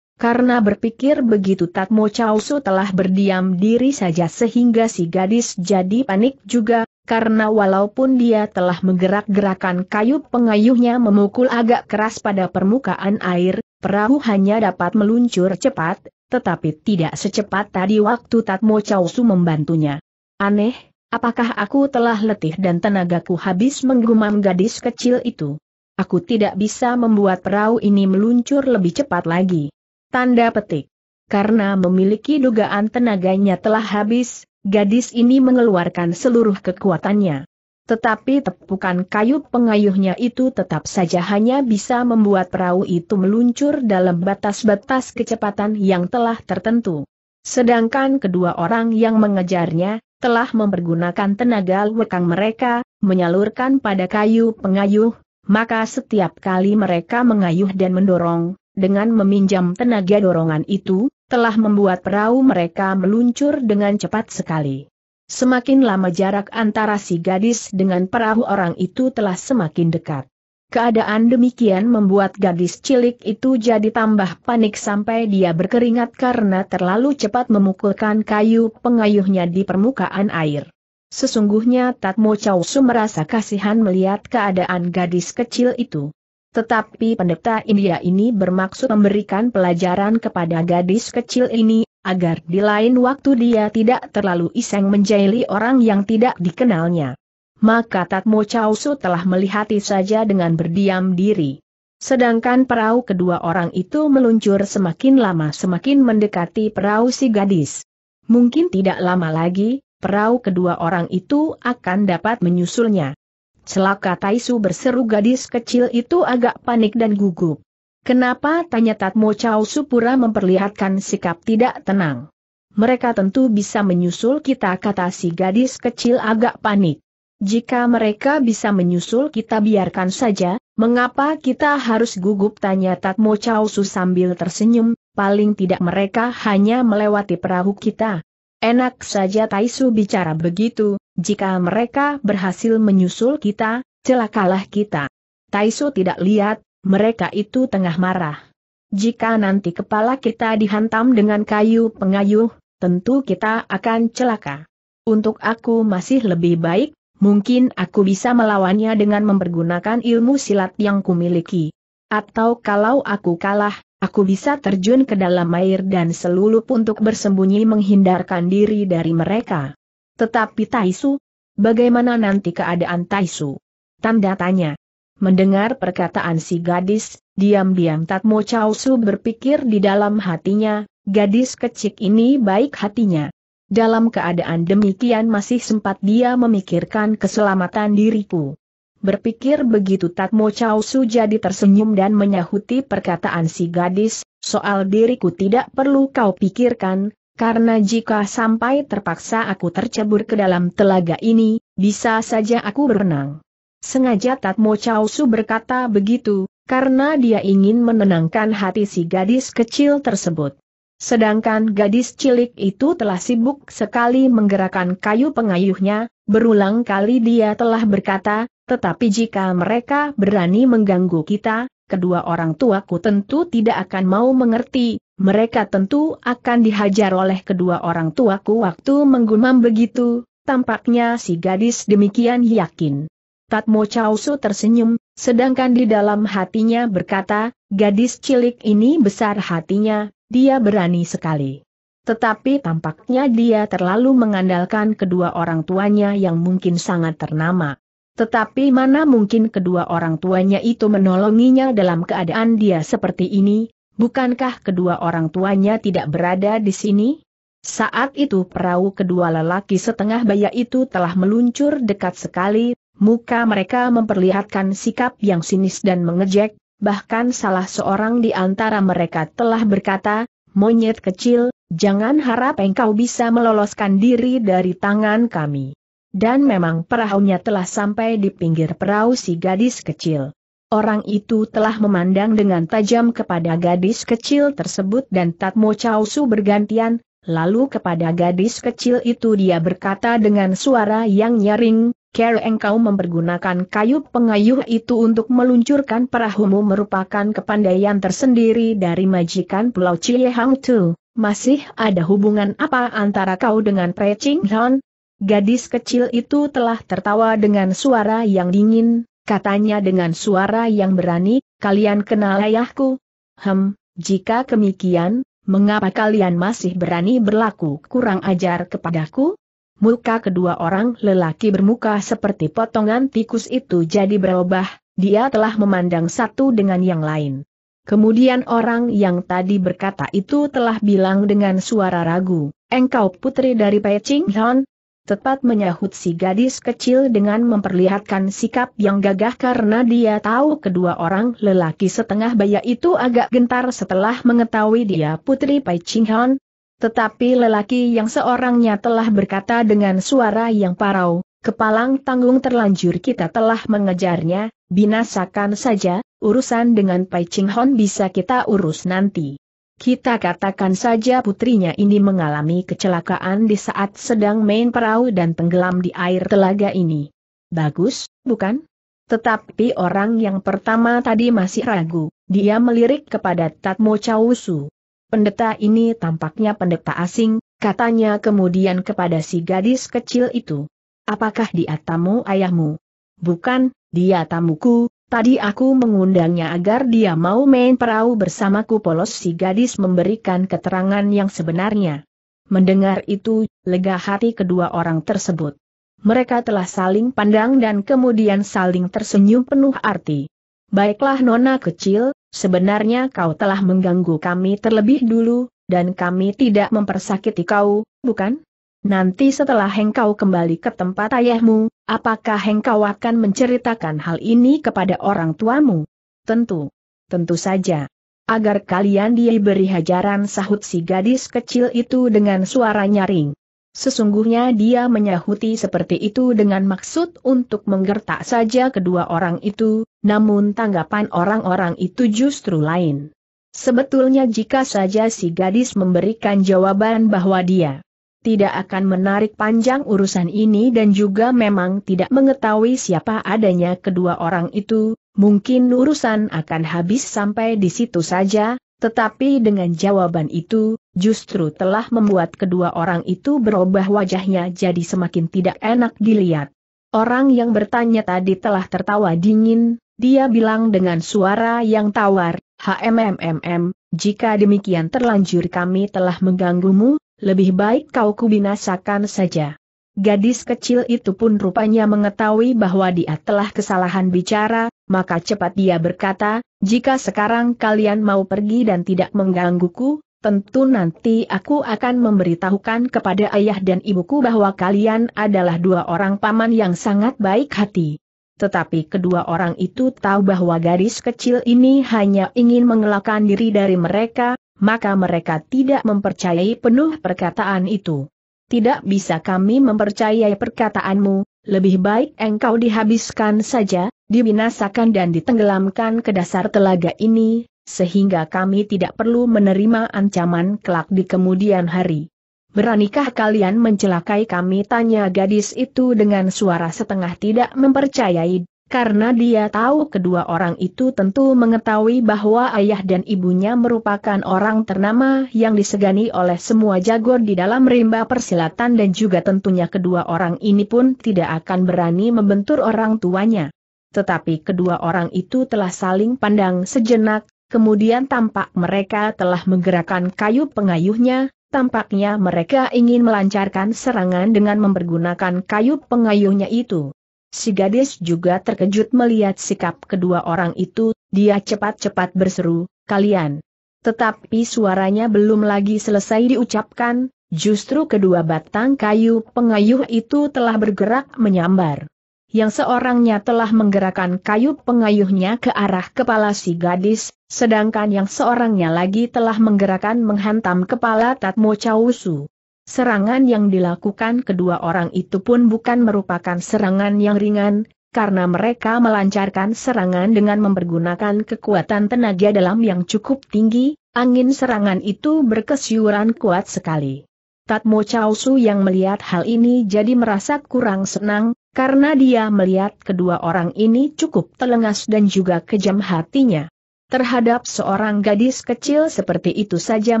Karena berpikir begitu Tatmo Chausu telah berdiam diri saja sehingga si gadis jadi panik juga, karena walaupun dia telah menggerak-gerakan kayu pengayuhnya memukul agak keras pada permukaan air, perahu hanya dapat meluncur cepat, tetapi tidak secepat tadi waktu Tatmo Chausu membantunya. Aneh, Apakah aku telah letih dan tenagaku habis menggumam gadis kecil itu? Aku tidak bisa membuat perahu ini meluncur lebih cepat lagi. Tanda petik. Karena memiliki dugaan tenaganya telah habis, gadis ini mengeluarkan seluruh kekuatannya. Tetapi tepukan kayu pengayuhnya itu tetap saja hanya bisa membuat perahu itu meluncur dalam batas-batas kecepatan yang telah tertentu. Sedangkan kedua orang yang mengejarnya, telah mempergunakan tenaga lekang mereka, menyalurkan pada kayu pengayuh, maka setiap kali mereka mengayuh dan mendorong, dengan meminjam tenaga dorongan itu, telah membuat perahu mereka meluncur dengan cepat sekali. Semakin lama jarak antara si gadis dengan perahu orang itu telah semakin dekat. Keadaan demikian membuat gadis cilik itu jadi tambah panik sampai dia berkeringat karena terlalu cepat memukulkan kayu pengayuhnya di permukaan air. Sesungguhnya Tatmo Chausu Su merasa kasihan melihat keadaan gadis kecil itu. Tetapi pendeta India ini bermaksud memberikan pelajaran kepada gadis kecil ini, agar di lain waktu dia tidak terlalu iseng menjaili orang yang tidak dikenalnya maka Tatmo Chausu telah melihati saja dengan berdiam diri. Sedangkan perahu kedua orang itu meluncur semakin lama semakin mendekati perahu si gadis. Mungkin tidak lama lagi, perahu kedua orang itu akan dapat menyusulnya. Celaka Taisu berseru gadis kecil itu agak panik dan gugup. Kenapa tanya Tatmo Chausu pura memperlihatkan sikap tidak tenang. Mereka tentu bisa menyusul kita kata si gadis kecil agak panik. Jika mereka bisa menyusul kita biarkan saja, mengapa kita harus gugup tanya Tatmo Chow sambil tersenyum, paling tidak mereka hanya melewati perahu kita. Enak saja Taisu bicara begitu, jika mereka berhasil menyusul kita, celakalah kita. Taisu tidak lihat, mereka itu tengah marah. Jika nanti kepala kita dihantam dengan kayu pengayuh, tentu kita akan celaka. Untuk aku masih lebih baik Mungkin aku bisa melawannya dengan mempergunakan ilmu silat yang kumiliki. Atau kalau aku kalah, aku bisa terjun ke dalam air dan selulup untuk bersembunyi menghindarkan diri dari mereka. Tetapi Taisu, bagaimana nanti keadaan Taisu? Tanda tanya. Mendengar perkataan si gadis, diam-diam Tatmo Chausu berpikir di dalam hatinya, gadis kecil ini baik hatinya. Dalam keadaan demikian masih sempat dia memikirkan keselamatan diriku. Berpikir begitu Tatmo Chow Su jadi tersenyum dan menyahuti perkataan si gadis, soal diriku tidak perlu kau pikirkan, karena jika sampai terpaksa aku tercebur ke dalam telaga ini, bisa saja aku berenang. Sengaja Tatmo Chow Su berkata begitu, karena dia ingin menenangkan hati si gadis kecil tersebut. Sedangkan gadis cilik itu telah sibuk sekali menggerakkan kayu pengayuhnya, berulang kali dia telah berkata, tetapi jika mereka berani mengganggu kita, kedua orang tuaku tentu tidak akan mau mengerti, mereka tentu akan dihajar oleh kedua orang tuaku waktu menggumam begitu, tampaknya si gadis demikian yakin. Tatmo Chausu tersenyum, Sedangkan di dalam hatinya berkata, gadis cilik ini besar hatinya, dia berani sekali. Tetapi tampaknya dia terlalu mengandalkan kedua orang tuanya yang mungkin sangat ternama. Tetapi mana mungkin kedua orang tuanya itu menolonginya dalam keadaan dia seperti ini, bukankah kedua orang tuanya tidak berada di sini? Saat itu perahu kedua lelaki setengah baya itu telah meluncur dekat sekali, Muka mereka memperlihatkan sikap yang sinis dan mengejek, bahkan salah seorang di antara mereka telah berkata, Monyet kecil, jangan harap engkau bisa meloloskan diri dari tangan kami. Dan memang perahunya telah sampai di pinggir perahu si gadis kecil. Orang itu telah memandang dengan tajam kepada gadis kecil tersebut dan Tatmo Chausu bergantian, lalu kepada gadis kecil itu dia berkata dengan suara yang nyaring, Kera engkau mempergunakan kayu pengayuh itu untuk meluncurkan perahumu merupakan kepandaian tersendiri dari majikan Pulau Hang Tu. Masih ada hubungan apa antara kau dengan Pre Ching Han? Gadis kecil itu telah tertawa dengan suara yang dingin, katanya dengan suara yang berani, kalian kenal ayahku? Hem, jika kemikian, mengapa kalian masih berani berlaku kurang ajar kepadaku? muka kedua orang lelaki bermuka seperti potongan tikus itu jadi berubah, dia telah memandang satu dengan yang lain. Kemudian orang yang tadi berkata itu telah bilang dengan suara ragu, engkau putri dari Pei Ching Hon? Tepat menyahut si gadis kecil dengan memperlihatkan sikap yang gagah karena dia tahu kedua orang lelaki setengah baya itu agak gentar setelah mengetahui dia putri Pei Ching Hon, tetapi lelaki yang seorangnya telah berkata dengan suara yang parau, kepalang tanggung terlanjur kita telah mengejarnya, binasakan saja, urusan dengan Pai Ching Hon bisa kita urus nanti. Kita katakan saja putrinya ini mengalami kecelakaan di saat sedang main perahu dan tenggelam di air telaga ini. Bagus, bukan? Tetapi orang yang pertama tadi masih ragu, dia melirik kepada Tatmo Chausu pendeta ini tampaknya pendeta asing, katanya kemudian kepada si gadis kecil itu. Apakah dia tamu ayahmu? Bukan, dia tamuku, tadi aku mengundangnya agar dia mau main perahu bersamaku polos si gadis memberikan keterangan yang sebenarnya. Mendengar itu, lega hati kedua orang tersebut. Mereka telah saling pandang dan kemudian saling tersenyum penuh arti. Baiklah nona kecil, Sebenarnya kau telah mengganggu kami terlebih dulu, dan kami tidak mempersakiti kau, bukan? Nanti setelah engkau kembali ke tempat ayahmu, apakah engkau akan menceritakan hal ini kepada orang tuamu? Tentu. Tentu saja. Agar kalian diberi hajaran sahut si gadis kecil itu dengan suara nyaring. Sesungguhnya dia menyahuti seperti itu dengan maksud untuk menggertak saja kedua orang itu, namun tanggapan orang-orang itu justru lain. Sebetulnya jika saja si gadis memberikan jawaban bahwa dia tidak akan menarik panjang urusan ini dan juga memang tidak mengetahui siapa adanya kedua orang itu, mungkin urusan akan habis sampai di situ saja, tetapi dengan jawaban itu, justru telah membuat kedua orang itu berubah wajahnya jadi semakin tidak enak dilihat. Orang yang bertanya tadi telah tertawa dingin, dia bilang dengan suara yang tawar, HMMMM, jika demikian terlanjur kami telah mengganggumu, lebih baik kau kubinasakan saja. Gadis kecil itu pun rupanya mengetahui bahwa dia telah kesalahan bicara, maka cepat dia berkata, jika sekarang kalian mau pergi dan tidak menggangguku, tentu nanti aku akan memberitahukan kepada ayah dan ibuku bahwa kalian adalah dua orang paman yang sangat baik hati. Tetapi kedua orang itu tahu bahwa garis kecil ini hanya ingin mengelakkan diri dari mereka, maka mereka tidak mempercayai penuh perkataan itu tidak bisa kami mempercayai perkataanmu, lebih baik engkau dihabiskan saja, dibinasakan dan ditenggelamkan ke dasar telaga ini, sehingga kami tidak perlu menerima ancaman kelak di kemudian hari. Beranikah kalian mencelakai kami? Tanya gadis itu dengan suara setengah tidak mempercayai karena dia tahu kedua orang itu tentu mengetahui bahwa ayah dan ibunya merupakan orang ternama yang disegani oleh semua jagor di dalam rimba persilatan dan juga tentunya kedua orang ini pun tidak akan berani membentur orang tuanya. Tetapi kedua orang itu telah saling pandang sejenak, kemudian tampak mereka telah menggerakkan kayu pengayuhnya, tampaknya mereka ingin melancarkan serangan dengan mempergunakan kayu pengayuhnya itu. Si gadis juga terkejut melihat sikap kedua orang itu, dia cepat-cepat berseru, kalian. Tetapi suaranya belum lagi selesai diucapkan, justru kedua batang kayu pengayuh itu telah bergerak menyambar. Yang seorangnya telah menggerakkan kayu pengayuhnya ke arah kepala si gadis, sedangkan yang seorangnya lagi telah menggerakkan menghantam kepala Tatmo Chausu. Serangan yang dilakukan kedua orang itu pun bukan merupakan serangan yang ringan, karena mereka melancarkan serangan dengan mempergunakan kekuatan tenaga dalam yang cukup tinggi, angin serangan itu berkesyuran kuat sekali. Tatmo Chaosu yang melihat hal ini jadi merasa kurang senang, karena dia melihat kedua orang ini cukup telengas dan juga kejam hatinya. Terhadap seorang gadis kecil seperti itu saja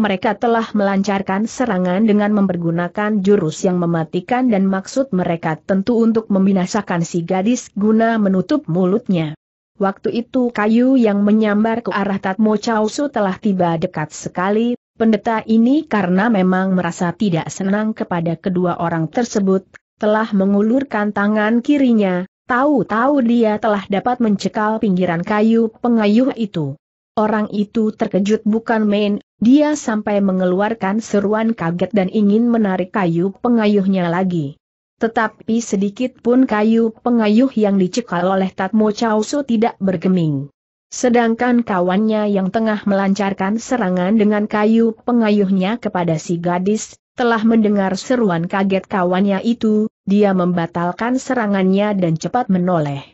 mereka telah melancarkan serangan dengan mempergunakan jurus yang mematikan dan maksud mereka tentu untuk membinasakan si gadis guna menutup mulutnya. Waktu itu kayu yang menyambar ke arah Tatmo Chausu telah tiba dekat sekali, pendeta ini karena memang merasa tidak senang kepada kedua orang tersebut, telah mengulurkan tangan kirinya, Tahu-tahu dia telah dapat mencekal pinggiran kayu pengayuh itu. Orang itu terkejut bukan main, dia sampai mengeluarkan seruan kaget dan ingin menarik kayu pengayuhnya lagi. Tetapi sedikit pun kayu pengayuh yang dicekal oleh Tatmo Chausu tidak bergeming. Sedangkan kawannya yang tengah melancarkan serangan dengan kayu pengayuhnya kepada si gadis, telah mendengar seruan kaget kawannya itu, dia membatalkan serangannya dan cepat menoleh.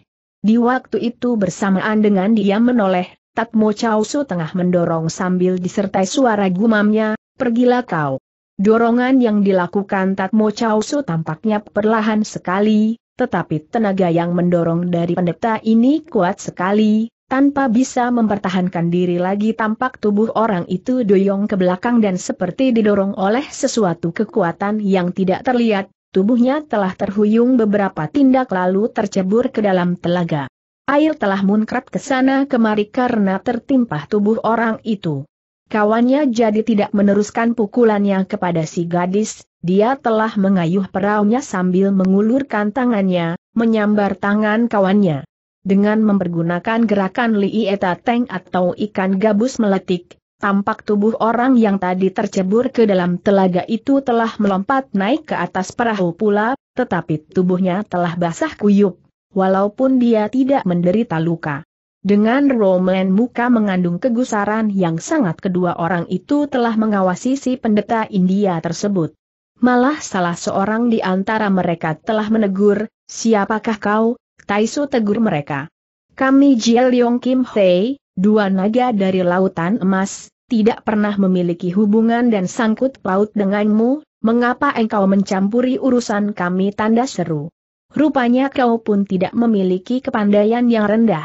Di waktu itu bersamaan dengan dia menoleh, Tatmo Chausu tengah mendorong sambil disertai suara gumamnya, pergilah kau. Dorongan yang dilakukan Tatmo Chausu tampaknya perlahan sekali, tetapi tenaga yang mendorong dari pendeta ini kuat sekali, tanpa bisa mempertahankan diri lagi tampak tubuh orang itu doyong ke belakang dan seperti didorong oleh sesuatu kekuatan yang tidak terlihat, tubuhnya telah terhuyung beberapa tindak lalu tercebur ke dalam telaga. Air telah munkrat ke sana kemari karena tertimpa tubuh orang itu. Kawannya jadi tidak meneruskan pukulannya kepada si gadis, dia telah mengayuh peraunya sambil mengulurkan tangannya, menyambar tangan kawannya. Dengan mempergunakan gerakan lieta Teng atau ikan gabus meletik, tampak tubuh orang yang tadi tercebur ke dalam telaga itu telah melompat naik ke atas perahu pula, tetapi tubuhnya telah basah kuyup, walaupun dia tidak menderita luka. Dengan roman muka mengandung kegusaran yang sangat kedua orang itu telah mengawasi si pendeta India tersebut. Malah salah seorang di antara mereka telah menegur, siapakah kau, Taiso tegur mereka. Kami Jiel Yong Kim Hei, dua naga dari Lautan Emas, tidak pernah memiliki hubungan dan sangkut paut denganmu, mengapa engkau mencampuri urusan kami tanda seru? Rupanya kau pun tidak memiliki kepandaian yang rendah.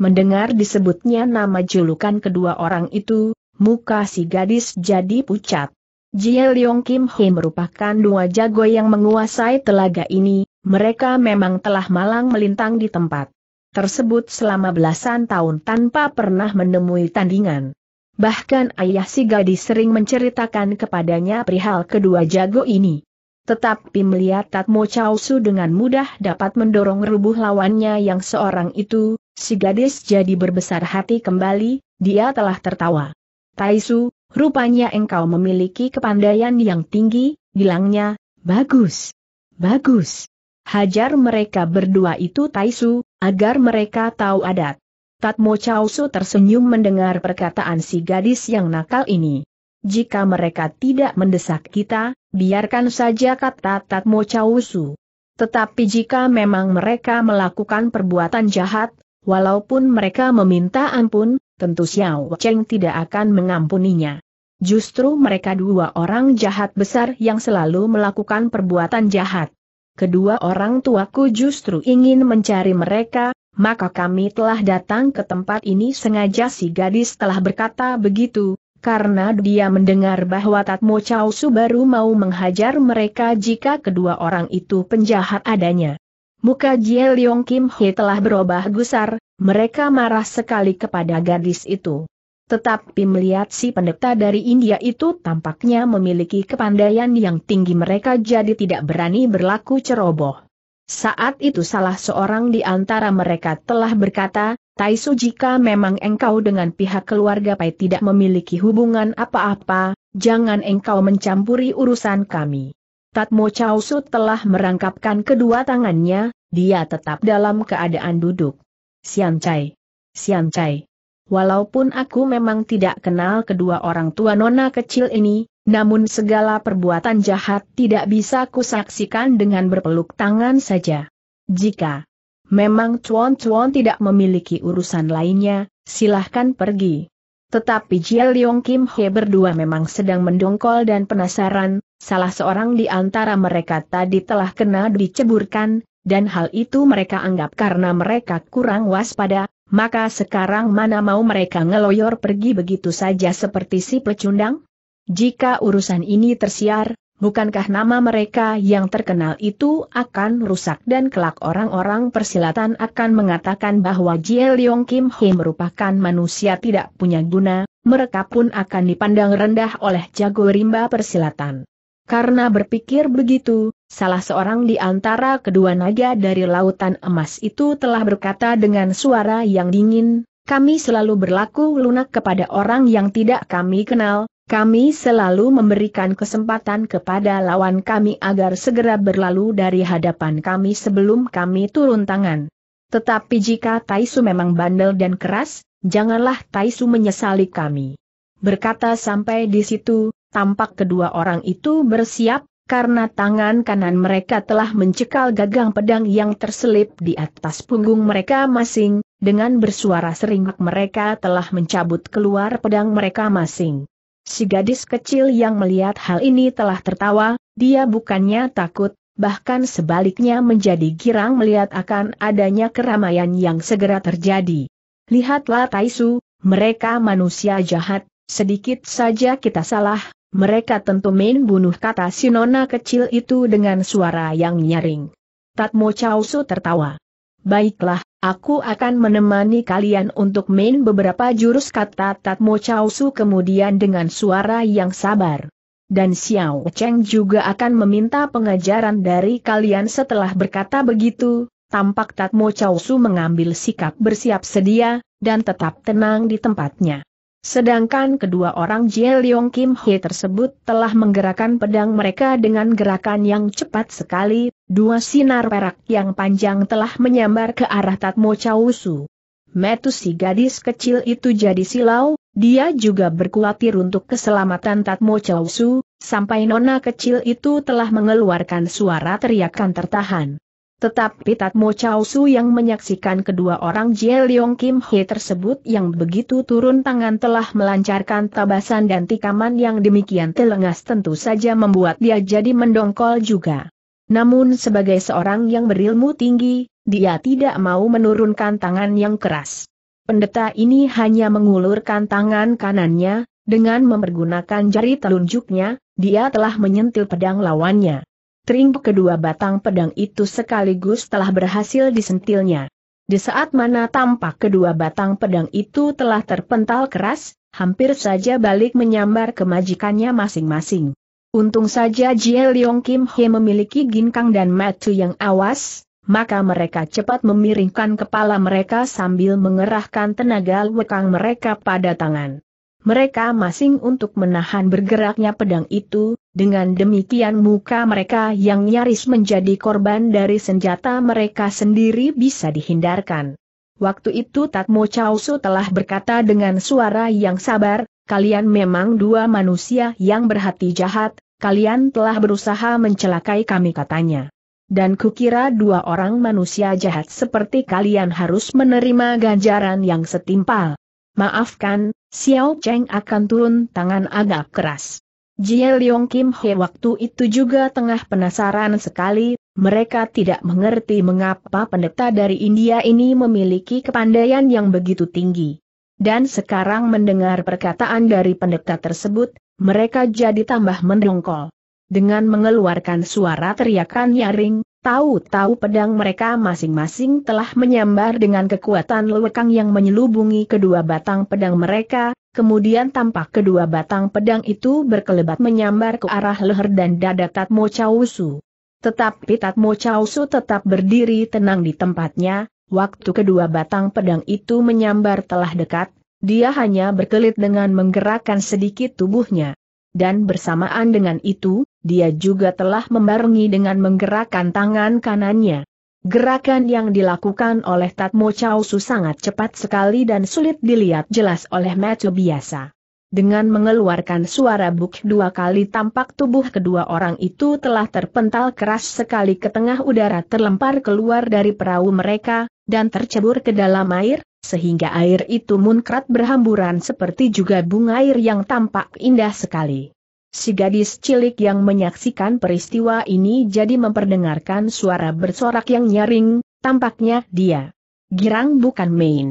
Mendengar disebutnya nama julukan kedua orang itu, muka si gadis jadi pucat. Jie Leong Kim Hei merupakan dua jago yang menguasai telaga ini, mereka memang telah malang melintang di tempat tersebut selama belasan tahun tanpa pernah menemui tandingan. Bahkan ayah si gadis sering menceritakan kepadanya perihal kedua jago ini. Tetapi melihat Tatmo Chausu dengan mudah dapat mendorong rubuh lawannya yang seorang itu, si gadis jadi berbesar hati kembali, dia telah tertawa. Taisu, rupanya engkau memiliki kepandaian yang tinggi, bilangnya, bagus. Bagus. Hajar mereka berdua itu Taisu, agar mereka tahu adat. Tatmo Chausu tersenyum mendengar perkataan si gadis yang nakal ini. Jika mereka tidak mendesak kita, biarkan saja kata Tatmo Chausu. Tetapi jika memang mereka melakukan perbuatan jahat, walaupun mereka meminta ampun, tentu Xiao Cheng tidak akan mengampuninya. Justru mereka dua orang jahat besar yang selalu melakukan perbuatan jahat. Kedua orang tuaku justru ingin mencari mereka, maka kami telah datang ke tempat ini sengaja si gadis telah berkata begitu, karena dia mendengar bahwa Tatmo Chausu baru mau menghajar mereka jika kedua orang itu penjahat adanya. Muka Jie Leong Kim He telah berubah gusar, mereka marah sekali kepada gadis itu. Tetapi melihat si pendeta dari India itu tampaknya memiliki kepandaian yang tinggi mereka jadi tidak berani berlaku ceroboh. Saat itu salah seorang di antara mereka telah berkata, Taisu jika memang engkau dengan pihak keluarga Pai tidak memiliki hubungan apa-apa, jangan engkau mencampuri urusan kami. Tatmo Chausu telah merangkapkan kedua tangannya, dia tetap dalam keadaan duduk. Sian Chai. Sian Chai. Walaupun aku memang tidak kenal kedua orang tua nona kecil ini, namun segala perbuatan jahat tidak bisa kusaksikan dengan berpeluk tangan saja. Jika memang cuan-cuan tidak memiliki urusan lainnya, silahkan pergi. Tetapi Jia Yong Kim He berdua memang sedang mendongkol dan penasaran, salah seorang di antara mereka tadi telah kena diceburkan, dan hal itu mereka anggap karena mereka kurang waspada, maka sekarang mana mau mereka ngeloyor pergi begitu saja seperti si pecundang? Jika urusan ini tersiar, bukankah nama mereka yang terkenal itu akan rusak dan kelak orang-orang persilatan akan mengatakan bahwa Jie Leong Kim He merupakan manusia tidak punya guna, mereka pun akan dipandang rendah oleh jago rimba persilatan. Karena berpikir begitu, salah seorang di antara kedua naga dari lautan emas itu telah berkata dengan suara yang dingin, kami selalu berlaku lunak kepada orang yang tidak kami kenal, kami selalu memberikan kesempatan kepada lawan kami agar segera berlalu dari hadapan kami sebelum kami turun tangan. Tetapi jika Taisu memang bandel dan keras, janganlah Taisu menyesali kami. Berkata sampai di situ, tampak kedua orang itu bersiap, karena tangan kanan mereka telah mencekal gagang pedang yang terselip di atas punggung mereka masing, dengan bersuara seringak mereka telah mencabut keluar pedang mereka masing. Si gadis kecil yang melihat hal ini telah tertawa, dia bukannya takut, bahkan sebaliknya menjadi girang melihat akan adanya keramaian yang segera terjadi. Lihatlah Taisu, mereka manusia jahat, sedikit saja kita salah, mereka tentu main bunuh kata si nona kecil itu dengan suara yang nyaring. Tatmo Chausu tertawa. Baiklah, aku akan menemani kalian untuk main beberapa jurus kata Tatmo Chausu kemudian dengan suara yang sabar. Dan Xiao Cheng juga akan meminta pengajaran dari kalian setelah berkata begitu, tampak Tatmo Chausu mengambil sikap bersiap sedia, dan tetap tenang di tempatnya. Sedangkan kedua orang Jeliong Kim Hee tersebut telah menggerakkan pedang mereka dengan gerakan yang cepat sekali, dua sinar perak yang panjang telah menyambar ke arah Tatmo Chausu. Metu si gadis kecil itu jadi silau, dia juga berkuatir untuk keselamatan Tatmo Chausu, sampai nona kecil itu telah mengeluarkan suara teriakan tertahan. Tetapi Tatmo Chow Su yang menyaksikan kedua orang Jie Leong Kim He tersebut yang begitu turun tangan telah melancarkan tabasan dan tikaman yang demikian telengas tentu saja membuat dia jadi mendongkol juga. Namun sebagai seorang yang berilmu tinggi, dia tidak mau menurunkan tangan yang keras. Pendeta ini hanya mengulurkan tangan kanannya, dengan mempergunakan jari telunjuknya, dia telah menyentil pedang lawannya. Tring kedua batang pedang itu sekaligus telah berhasil disentilnya. Di saat mana tampak kedua batang pedang itu telah terpental keras, hampir saja balik menyambar kemajikannya masing-masing. Untung saja Jie Leong Kim He memiliki ginkang dan matu yang awas, maka mereka cepat memiringkan kepala mereka sambil mengerahkan tenaga wekang mereka pada tangan. Mereka masing untuk menahan bergeraknya pedang itu, dengan demikian muka mereka yang nyaris menjadi korban dari senjata mereka sendiri bisa dihindarkan. Waktu itu Tatmo Chausu telah berkata dengan suara yang sabar, kalian memang dua manusia yang berhati jahat, kalian telah berusaha mencelakai kami katanya. Dan kukira dua orang manusia jahat seperti kalian harus menerima ganjaran yang setimpal. Maafkan, Xiao Cheng akan turun tangan agak keras. Jie Leong Kim He waktu itu juga tengah penasaran sekali, mereka tidak mengerti mengapa pendeta dari India ini memiliki kepandaian yang begitu tinggi. Dan sekarang mendengar perkataan dari pendeta tersebut, mereka jadi tambah mendongkol. Dengan mengeluarkan suara teriakan nyaring, Tahu-tahu pedang mereka masing-masing telah menyambar dengan kekuatan lewekang yang menyelubungi kedua batang pedang mereka, kemudian tampak kedua batang pedang itu berkelebat menyambar ke arah leher dan dada Tatmo Chausu. Tetapi Tatmo Chausu tetap berdiri tenang di tempatnya, waktu kedua batang pedang itu menyambar telah dekat, dia hanya berkelit dengan menggerakkan sedikit tubuhnya. Dan bersamaan dengan itu, dia juga telah membarengi dengan menggerakkan tangan kanannya. Gerakan yang dilakukan oleh Tatmo Chausu sangat cepat sekali dan sulit dilihat jelas oleh mata biasa. Dengan mengeluarkan suara buk dua kali tampak tubuh kedua orang itu telah terpental keras sekali ke tengah udara terlempar keluar dari perahu mereka, dan tercebur ke dalam air, sehingga air itu munkrat berhamburan seperti juga bunga air yang tampak indah sekali. Si gadis cilik yang menyaksikan peristiwa ini jadi memperdengarkan suara bersorak yang nyaring, tampaknya dia girang bukan main.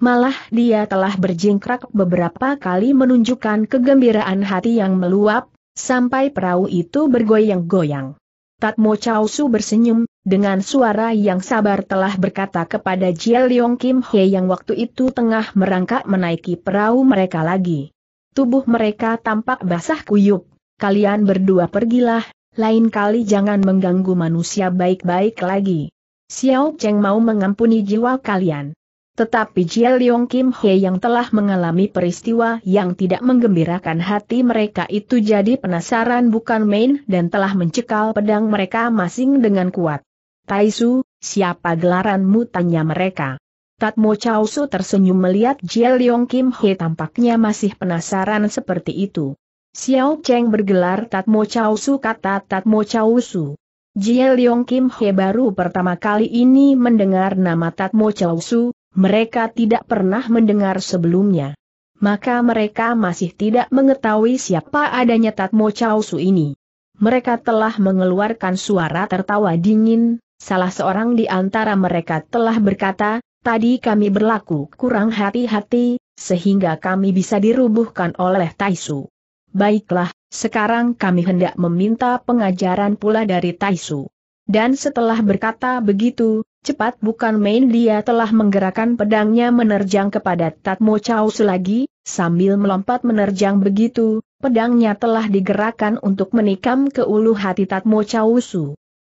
Malah dia telah berjingkrak beberapa kali menunjukkan kegembiraan hati yang meluap, sampai perahu itu bergoyang-goyang. Tatmo Chausu bersenyum, dengan suara yang sabar telah berkata kepada Jie Leong Kim He yang waktu itu tengah merangkak menaiki perahu mereka lagi tubuh mereka tampak basah kuyup. Kalian berdua pergilah, lain kali jangan mengganggu manusia baik-baik lagi. Xiao Cheng mau mengampuni jiwa kalian. Tetapi Jia Leong Kim He yang telah mengalami peristiwa yang tidak menggembirakan hati mereka itu jadi penasaran bukan main dan telah mencekal pedang mereka masing dengan kuat. Taisu, siapa gelaranmu tanya mereka. Tatmo Chao Su tersenyum melihat Jie Kim He tampaknya masih penasaran seperti itu. Xiao Cheng bergelar Tatmo Chao Su kata Tatmo Chao Su. Jie Kim He baru pertama kali ini mendengar nama Tatmo Chao Su, mereka tidak pernah mendengar sebelumnya. Maka mereka masih tidak mengetahui siapa adanya Tatmo Chao Su ini. Mereka telah mengeluarkan suara tertawa dingin, salah seorang di antara mereka telah berkata, Tadi kami berlaku kurang hati-hati, sehingga kami bisa dirubuhkan oleh Taisu. Baiklah, sekarang kami hendak meminta pengajaran pula dari Taisu. Dan setelah berkata begitu, cepat bukan main dia telah menggerakkan pedangnya menerjang kepada Tatmo Chao lagi, sambil melompat menerjang begitu, pedangnya telah digerakkan untuk menikam ke ulu hati Tatmo Chao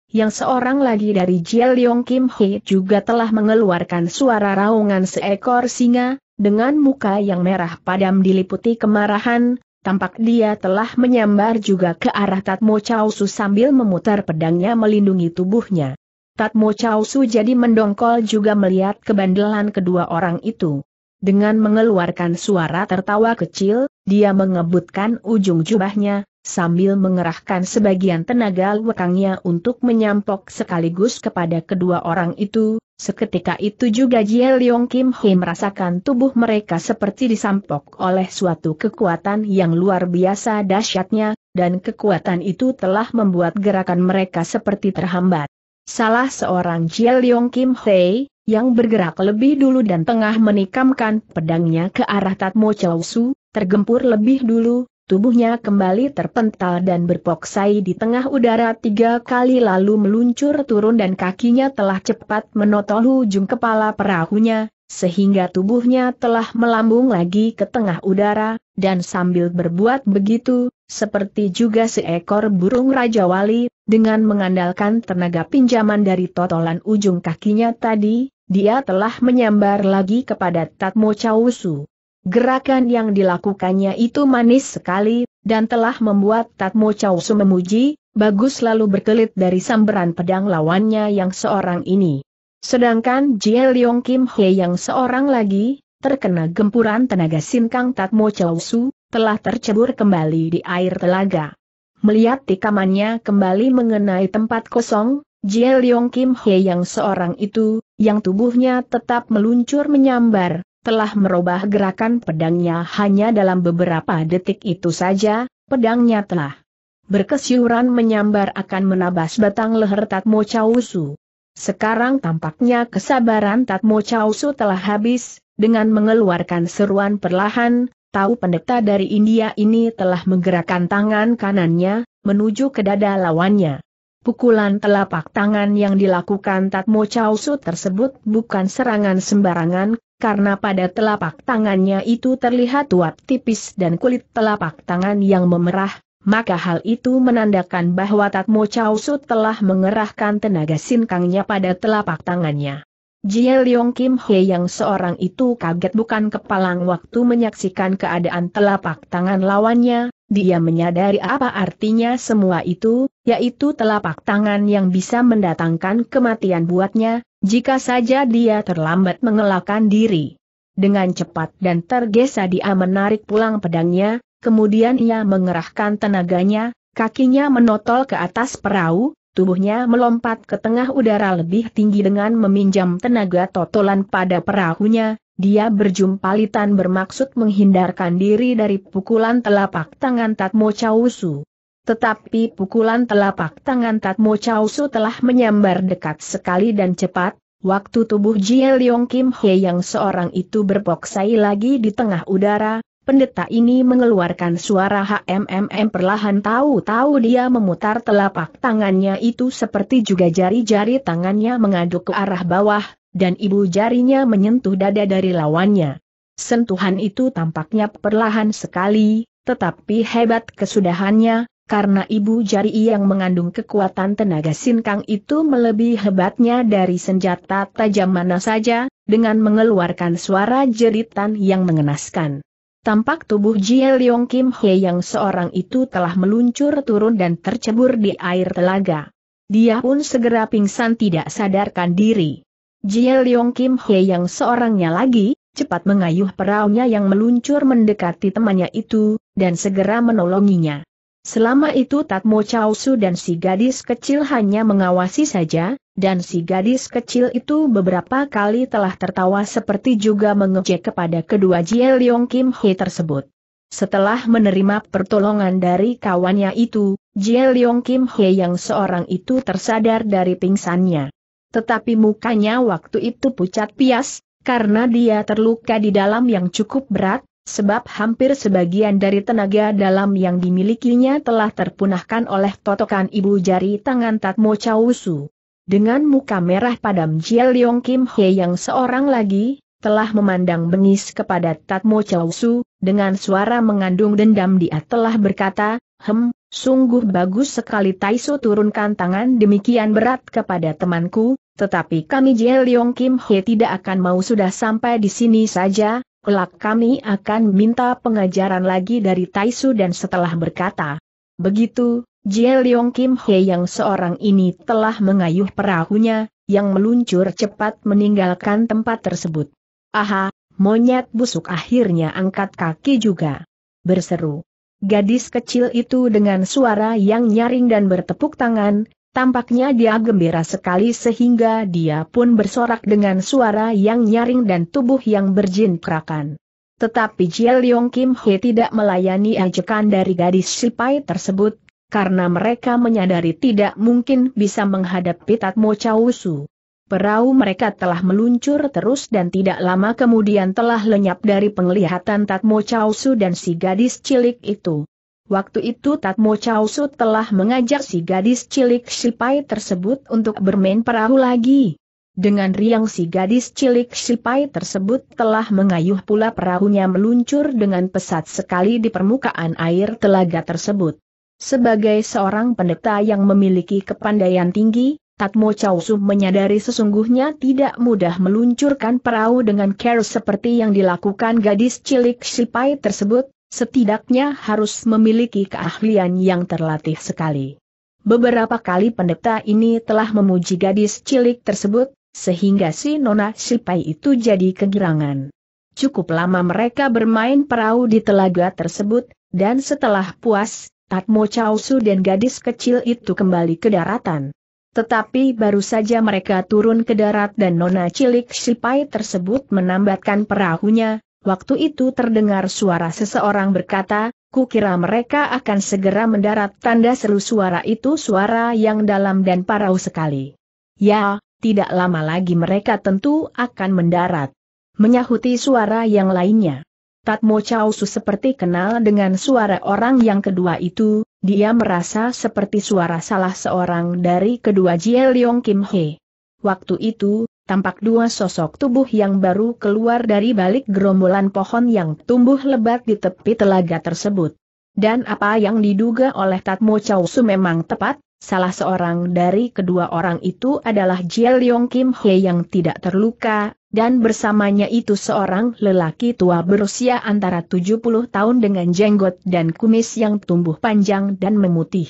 yang seorang lagi dari Jiel Yong Kim Hee juga telah mengeluarkan suara raungan seekor singa, dengan muka yang merah padam diliputi kemarahan, tampak dia telah menyambar juga ke arah Tatmo Chao Su sambil memutar pedangnya melindungi tubuhnya. Tatmo Chao Su jadi mendongkol juga melihat kebandelan kedua orang itu. Dengan mengeluarkan suara tertawa kecil, dia mengebutkan ujung jubahnya, sambil mengerahkan sebagian tenaga lekangnya untuk menyampok sekaligus kepada kedua orang itu, seketika itu juga Jie Leong Kim Hei merasakan tubuh mereka seperti disampok oleh suatu kekuatan yang luar biasa dahsyatnya, dan kekuatan itu telah membuat gerakan mereka seperti terhambat. Salah seorang Jie Leong Kim Hei, yang bergerak lebih dulu dan tengah menikamkan pedangnya ke arah Tatmo Chow Su, tergempur lebih dulu, Tubuhnya kembali terpental dan berpoksai di tengah udara tiga kali lalu meluncur turun dan kakinya telah cepat menotol ujung kepala perahunya, sehingga tubuhnya telah melambung lagi ke tengah udara, dan sambil berbuat begitu, seperti juga seekor burung Raja Wali, dengan mengandalkan tenaga pinjaman dari totolan ujung kakinya tadi, dia telah menyambar lagi kepada Tatmo Chausu. Gerakan yang dilakukannya itu manis sekali, dan telah membuat Tatmo Chausu memuji, bagus lalu berkelit dari samberan pedang lawannya yang seorang ini. Sedangkan Jie Yong Kim Hye yang seorang lagi, terkena gempuran tenaga sinkang Tatmo Chausu, telah tercebur kembali di air telaga. Melihat tikamannya kembali mengenai tempat kosong, Jie Yong Kim Hye yang seorang itu, yang tubuhnya tetap meluncur menyambar, telah merubah gerakan pedangnya hanya dalam beberapa detik itu saja, pedangnya telah berkesyuran menyambar akan menabas batang leher Tatmo Chausu. Sekarang tampaknya kesabaran Tatmo Chausu telah habis, dengan mengeluarkan seruan perlahan, tahu pendeta dari India ini telah menggerakkan tangan kanannya, menuju ke dada lawannya. Pukulan telapak tangan yang dilakukan Tatmo Chausu tersebut bukan serangan sembarangan, karena pada telapak tangannya itu terlihat uap tipis dan kulit telapak tangan yang memerah, maka hal itu menandakan bahwa Tatmo Chow Su telah mengerahkan tenaga sinkangnya pada telapak tangannya. Jie Leong Kim He yang seorang itu kaget bukan kepalang waktu menyaksikan keadaan telapak tangan lawannya, dia menyadari apa artinya semua itu, yaitu telapak tangan yang bisa mendatangkan kematian buatnya, jika saja dia terlambat mengelakkan diri. Dengan cepat dan tergesa dia menarik pulang pedangnya, kemudian ia mengerahkan tenaganya, kakinya menotol ke atas perahu, tubuhnya melompat ke tengah udara lebih tinggi dengan meminjam tenaga totolan pada perahunya, dia berjumpalitan bermaksud menghindarkan diri dari pukulan telapak tangan Tatmo Chausu. Tetapi pukulan telapak tangan Tatmo Chausu telah menyambar dekat sekali dan cepat, waktu tubuh Jie Leong Kim hye yang seorang itu berpoksai lagi di tengah udara, pendeta ini mengeluarkan suara hmm perlahan tahu-tahu dia memutar telapak tangannya itu seperti juga jari-jari tangannya mengaduk ke arah bawah, dan ibu jarinya menyentuh dada dari lawannya. Sentuhan itu tampaknya perlahan sekali, tetapi hebat kesudahannya, karena ibu jari yang mengandung kekuatan tenaga sinkang itu melebihi hebatnya dari senjata tajam mana saja, dengan mengeluarkan suara jeritan yang mengenaskan. Tampak tubuh Jie Leong Kim He yang seorang itu telah meluncur turun dan tercebur di air telaga. Dia pun segera pingsan tidak sadarkan diri. Jie Leong Kim He yang seorangnya lagi, cepat mengayuh peraunya yang meluncur mendekati temannya itu, dan segera menolonginya. Selama itu Tatmo Chausu dan si gadis kecil hanya mengawasi saja, dan si gadis kecil itu beberapa kali telah tertawa seperti juga mengejek kepada kedua Jie Leong Kim He tersebut. Setelah menerima pertolongan dari kawannya itu, Jie Leong Kim He yang seorang itu tersadar dari pingsannya. Tetapi mukanya waktu itu pucat pias, karena dia terluka di dalam yang cukup berat, sebab hampir sebagian dari tenaga dalam yang dimilikinya telah terpunahkan oleh totokan ibu jari tangan Tatmo Chausu. Dengan muka merah padam Jiel Yong Kim He yang seorang lagi, telah memandang bengis kepada Tatmo Chausu, dengan suara mengandung dendam dia telah berkata, Hem, sungguh bagus sekali Taiso turunkan tangan demikian berat kepada temanku, tetapi kami Jiel Yong Kim He tidak akan mau sudah sampai di sini saja, Kelak kami akan minta pengajaran lagi dari Taisu dan setelah berkata. Begitu, Jie Leong Kim He yang seorang ini telah mengayuh perahunya, yang meluncur cepat meninggalkan tempat tersebut. Aha, monyet busuk akhirnya angkat kaki juga. Berseru. Gadis kecil itu dengan suara yang nyaring dan bertepuk tangan, Tampaknya dia gembira sekali sehingga dia pun bersorak dengan suara yang nyaring dan tubuh yang kerakan. Tetapi Jie Yong Kim He tidak melayani ajakan dari gadis sipai tersebut, karena mereka menyadari tidak mungkin bisa menghadapi Tatmo Chausu. Perahu mereka telah meluncur terus dan tidak lama kemudian telah lenyap dari penglihatan Tatmo Chausu dan si gadis cilik itu. Waktu itu Tatmo Chausu telah mengajak si gadis cilik Sipai tersebut untuk bermain perahu lagi. Dengan riang si gadis cilik Sipai tersebut telah mengayuh pula perahunya meluncur dengan pesat sekali di permukaan air telaga tersebut. Sebagai seorang pendeta yang memiliki kepandaian tinggi, Tatmo Chausu menyadari sesungguhnya tidak mudah meluncurkan perahu dengan care seperti yang dilakukan gadis cilik Sipai tersebut, Setidaknya harus memiliki keahlian yang terlatih sekali. Beberapa kali pendeta ini telah memuji gadis cilik tersebut, sehingga si Nona Sipai itu jadi kegirangan. Cukup lama mereka bermain perahu di telaga tersebut, dan setelah puas, Tatmo Chausu dan gadis kecil itu kembali ke daratan. Tetapi baru saja mereka turun ke darat dan nona cilik Sipai tersebut menambatkan perahunya, Waktu itu terdengar suara seseorang berkata, kukira mereka akan segera mendarat tanda seru suara itu suara yang dalam dan parau sekali. Ya, tidak lama lagi mereka tentu akan mendarat. Menyahuti suara yang lainnya. Tatmo Chausu seperti kenal dengan suara orang yang kedua itu, dia merasa seperti suara salah seorang dari kedua Jie Kim He. Waktu itu, tampak dua sosok tubuh yang baru keluar dari balik gerombolan pohon yang tumbuh lebat di tepi telaga tersebut. Dan apa yang diduga oleh Tatmo Chausu memang tepat, salah seorang dari kedua orang itu adalah Jiel Yong Kim He yang tidak terluka, dan bersamanya itu seorang lelaki tua berusia antara 70 tahun dengan jenggot dan kumis yang tumbuh panjang dan memutih.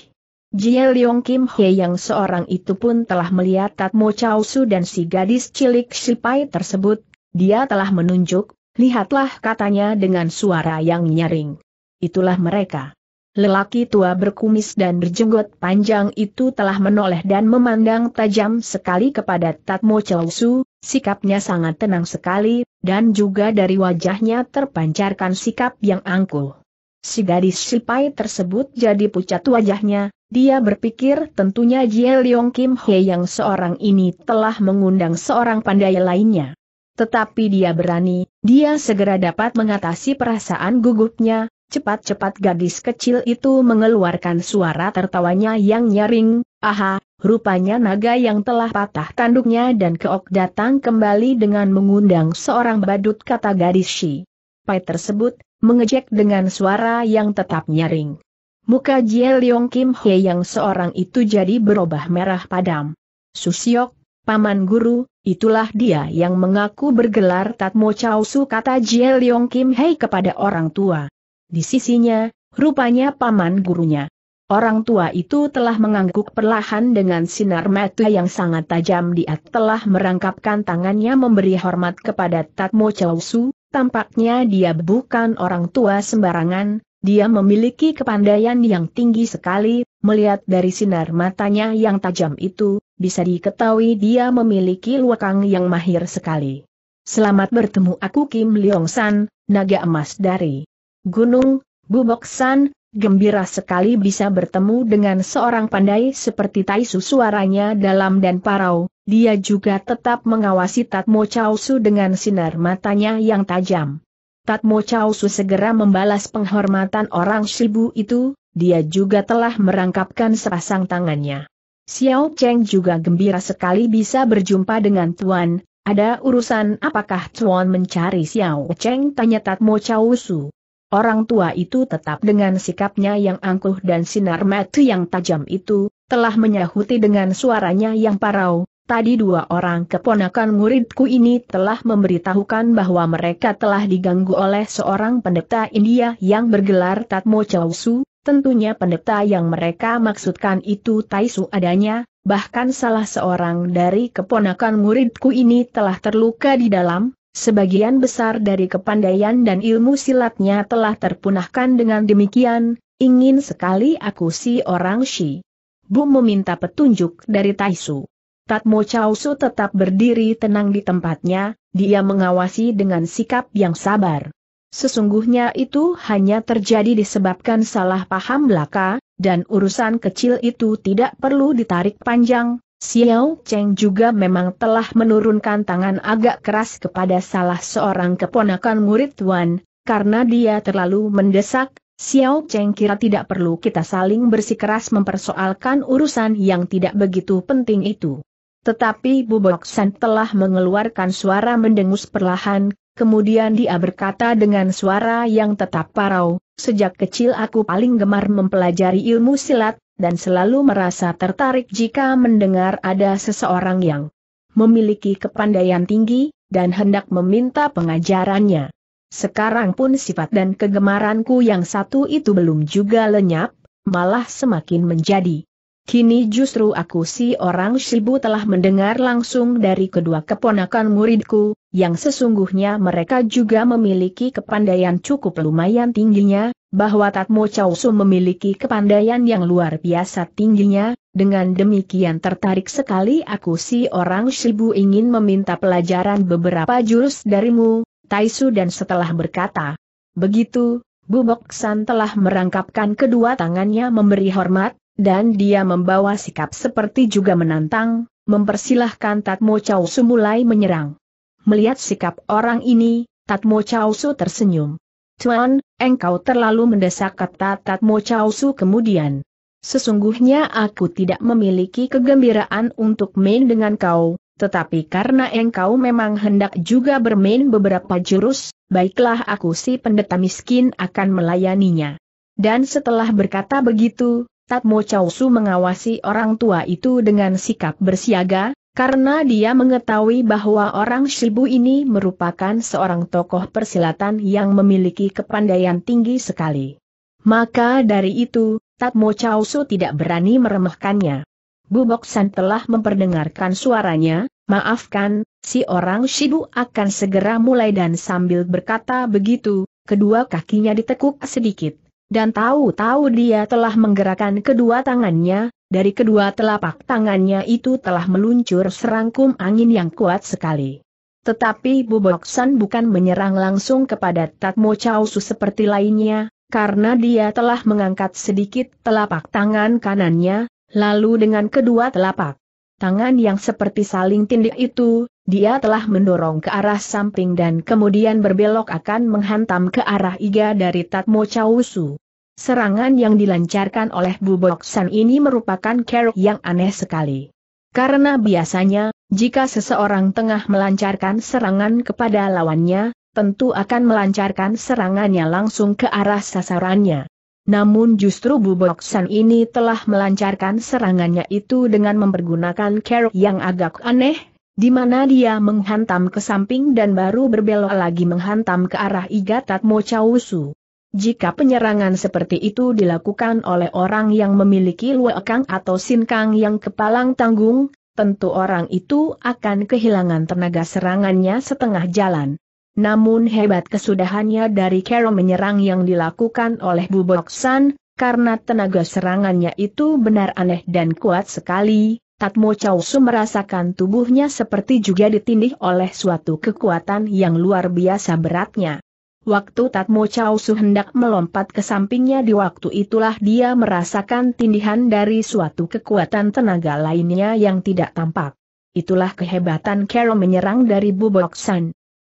Jie Leong Kim Hye yang seorang itu pun telah melihat Tatmo Chao Su dan si gadis cilik Sipai tersebut, dia telah menunjuk, lihatlah katanya dengan suara yang nyaring. Itulah mereka. Lelaki tua berkumis dan berjenggot panjang itu telah menoleh dan memandang tajam sekali kepada Tatmo Chausu, sikapnya sangat tenang sekali, dan juga dari wajahnya terpancarkan sikap yang angkuh. Si gadis sipai tersebut jadi pucat wajahnya, dia berpikir tentunya Jie Leong Kim He yang seorang ini telah mengundang seorang pandai lainnya. Tetapi dia berani, dia segera dapat mengatasi perasaan gugupnya, cepat-cepat gadis kecil itu mengeluarkan suara tertawanya yang nyaring, aha, Rupanya naga yang telah patah tanduknya dan keok datang kembali dengan mengundang seorang badut kata gadis Shi. Pai tersebut, mengejek dengan suara yang tetap nyaring. Muka Jie Leong Kim Hye yang seorang itu jadi berubah merah padam. Susiok, paman guru, itulah dia yang mengaku bergelar Tatmo Chao Su kata Jie Leong Kim Hye kepada orang tua. Di sisinya, rupanya paman gurunya. Orang tua itu telah mengangguk perlahan dengan sinar mata yang sangat tajam dia telah merangkapkan tangannya memberi hormat kepada Tatmo Chao Su, tampaknya dia bukan orang tua sembarangan, dia memiliki kepandaian yang tinggi sekali, melihat dari sinar matanya yang tajam itu, bisa diketahui dia memiliki luakang yang mahir sekali. Selamat bertemu aku Kim Leong San, naga emas dari Gunung, Bubok San, gembira sekali bisa bertemu dengan seorang pandai seperti Taisu suaranya dalam dan parau, dia juga tetap mengawasi Tatmo Chausu dengan sinar matanya yang tajam. Tatmo Chausu segera membalas penghormatan orang Shibu itu, dia juga telah merangkapkan sepasang tangannya. Xiao Cheng juga gembira sekali bisa berjumpa dengan Tuan, ada urusan apakah Tuan mencari Xiao Cheng tanya Tatmo Chausu. Orang tua itu tetap dengan sikapnya yang angkuh dan sinar mata yang tajam itu, telah menyahuti dengan suaranya yang parau, Tadi dua orang keponakan muridku ini telah memberitahukan bahwa mereka telah diganggu oleh seorang pendeta India yang bergelar Tatmo Chausu, tentunya pendeta yang mereka maksudkan itu Taisu adanya, bahkan salah seorang dari keponakan muridku ini telah terluka di dalam, sebagian besar dari kepandaian dan ilmu silatnya telah terpunahkan dengan demikian, ingin sekali aku si orang Shi. Bu meminta petunjuk dari Taisu. Tatmo Chausu tetap berdiri tenang di tempatnya, dia mengawasi dengan sikap yang sabar. Sesungguhnya itu hanya terjadi disebabkan salah paham belaka, dan urusan kecil itu tidak perlu ditarik panjang. Xiao Cheng juga memang telah menurunkan tangan agak keras kepada salah seorang keponakan murid Tuan, karena dia terlalu mendesak, Xiao Cheng kira tidak perlu kita saling bersikeras mempersoalkan urusan yang tidak begitu penting itu. Tetapi Bu Boksan telah mengeluarkan suara mendengus perlahan, kemudian dia berkata dengan suara yang tetap parau, sejak kecil aku paling gemar mempelajari ilmu silat, dan selalu merasa tertarik jika mendengar ada seseorang yang memiliki kepandaian tinggi, dan hendak meminta pengajarannya. Sekarang pun sifat dan kegemaranku yang satu itu belum juga lenyap, malah semakin menjadi Kini justru aku si orang Shibu telah mendengar langsung dari kedua keponakan muridku, yang sesungguhnya mereka juga memiliki kepandaian cukup lumayan tingginya, bahwa Tatmo Chausu memiliki kepandaian yang luar biasa tingginya, dengan demikian tertarik sekali aku si orang Shibu ingin meminta pelajaran beberapa jurus darimu, Taisu dan setelah berkata, begitu, Bubok San telah merangkapkan kedua tangannya memberi hormat, dan dia membawa sikap seperti juga menantang, mempersilahkan Tatmo Chausu mulai menyerang. Melihat sikap orang ini, Tatmo Chausu tersenyum. Tuan, engkau terlalu mendesak kata Tatmo Chausu kemudian. Sesungguhnya aku tidak memiliki kegembiraan untuk main dengan kau, tetapi karena engkau memang hendak juga bermain beberapa jurus, baiklah aku si pendeta miskin akan melayaninya. Dan setelah berkata begitu, Tatmo Chow mengawasi orang tua itu dengan sikap bersiaga, karena dia mengetahui bahwa orang Shibu ini merupakan seorang tokoh persilatan yang memiliki kepandaian tinggi sekali. Maka dari itu, Tatmo Chow tidak berani meremehkannya. Bubok San telah memperdengarkan suaranya, maafkan, si orang Shibu akan segera mulai dan sambil berkata begitu, kedua kakinya ditekuk sedikit. Dan tahu-tahu dia telah menggerakkan kedua tangannya, dari kedua telapak tangannya itu telah meluncur serangkum angin yang kuat sekali. Tetapi Bubok bukan menyerang langsung kepada Tatmo Chausu seperti lainnya, karena dia telah mengangkat sedikit telapak tangan kanannya, lalu dengan kedua telapak Tangan yang seperti saling tindik itu, dia telah mendorong ke arah samping dan kemudian berbelok akan menghantam ke arah iga dari Tatmo Chausu. Serangan yang dilancarkan oleh Buboksan ini merupakan keruk yang aneh sekali. Karena biasanya, jika seseorang tengah melancarkan serangan kepada lawannya, tentu akan melancarkan serangannya langsung ke arah sasarannya. Namun justru Boksan ini telah melancarkan serangannya itu dengan mempergunakan kerok yang agak aneh, di mana dia menghantam ke samping dan baru berbelok lagi menghantam ke arah Igatat Mochausu. Jika penyerangan seperti itu dilakukan oleh orang yang memiliki luekang atau sinkang yang kepalang tanggung, tentu orang itu akan kehilangan tenaga serangannya setengah jalan. Namun hebat kesudahannya dari Kero menyerang yang dilakukan oleh Bu Boksan, karena tenaga serangannya itu benar aneh dan kuat sekali, Tatmo Chausu merasakan tubuhnya seperti juga ditindih oleh suatu kekuatan yang luar biasa beratnya. Waktu Tatmo Chausu hendak melompat ke sampingnya di waktu itulah dia merasakan tindihan dari suatu kekuatan tenaga lainnya yang tidak tampak. Itulah kehebatan Kero menyerang dari Bu Boksan.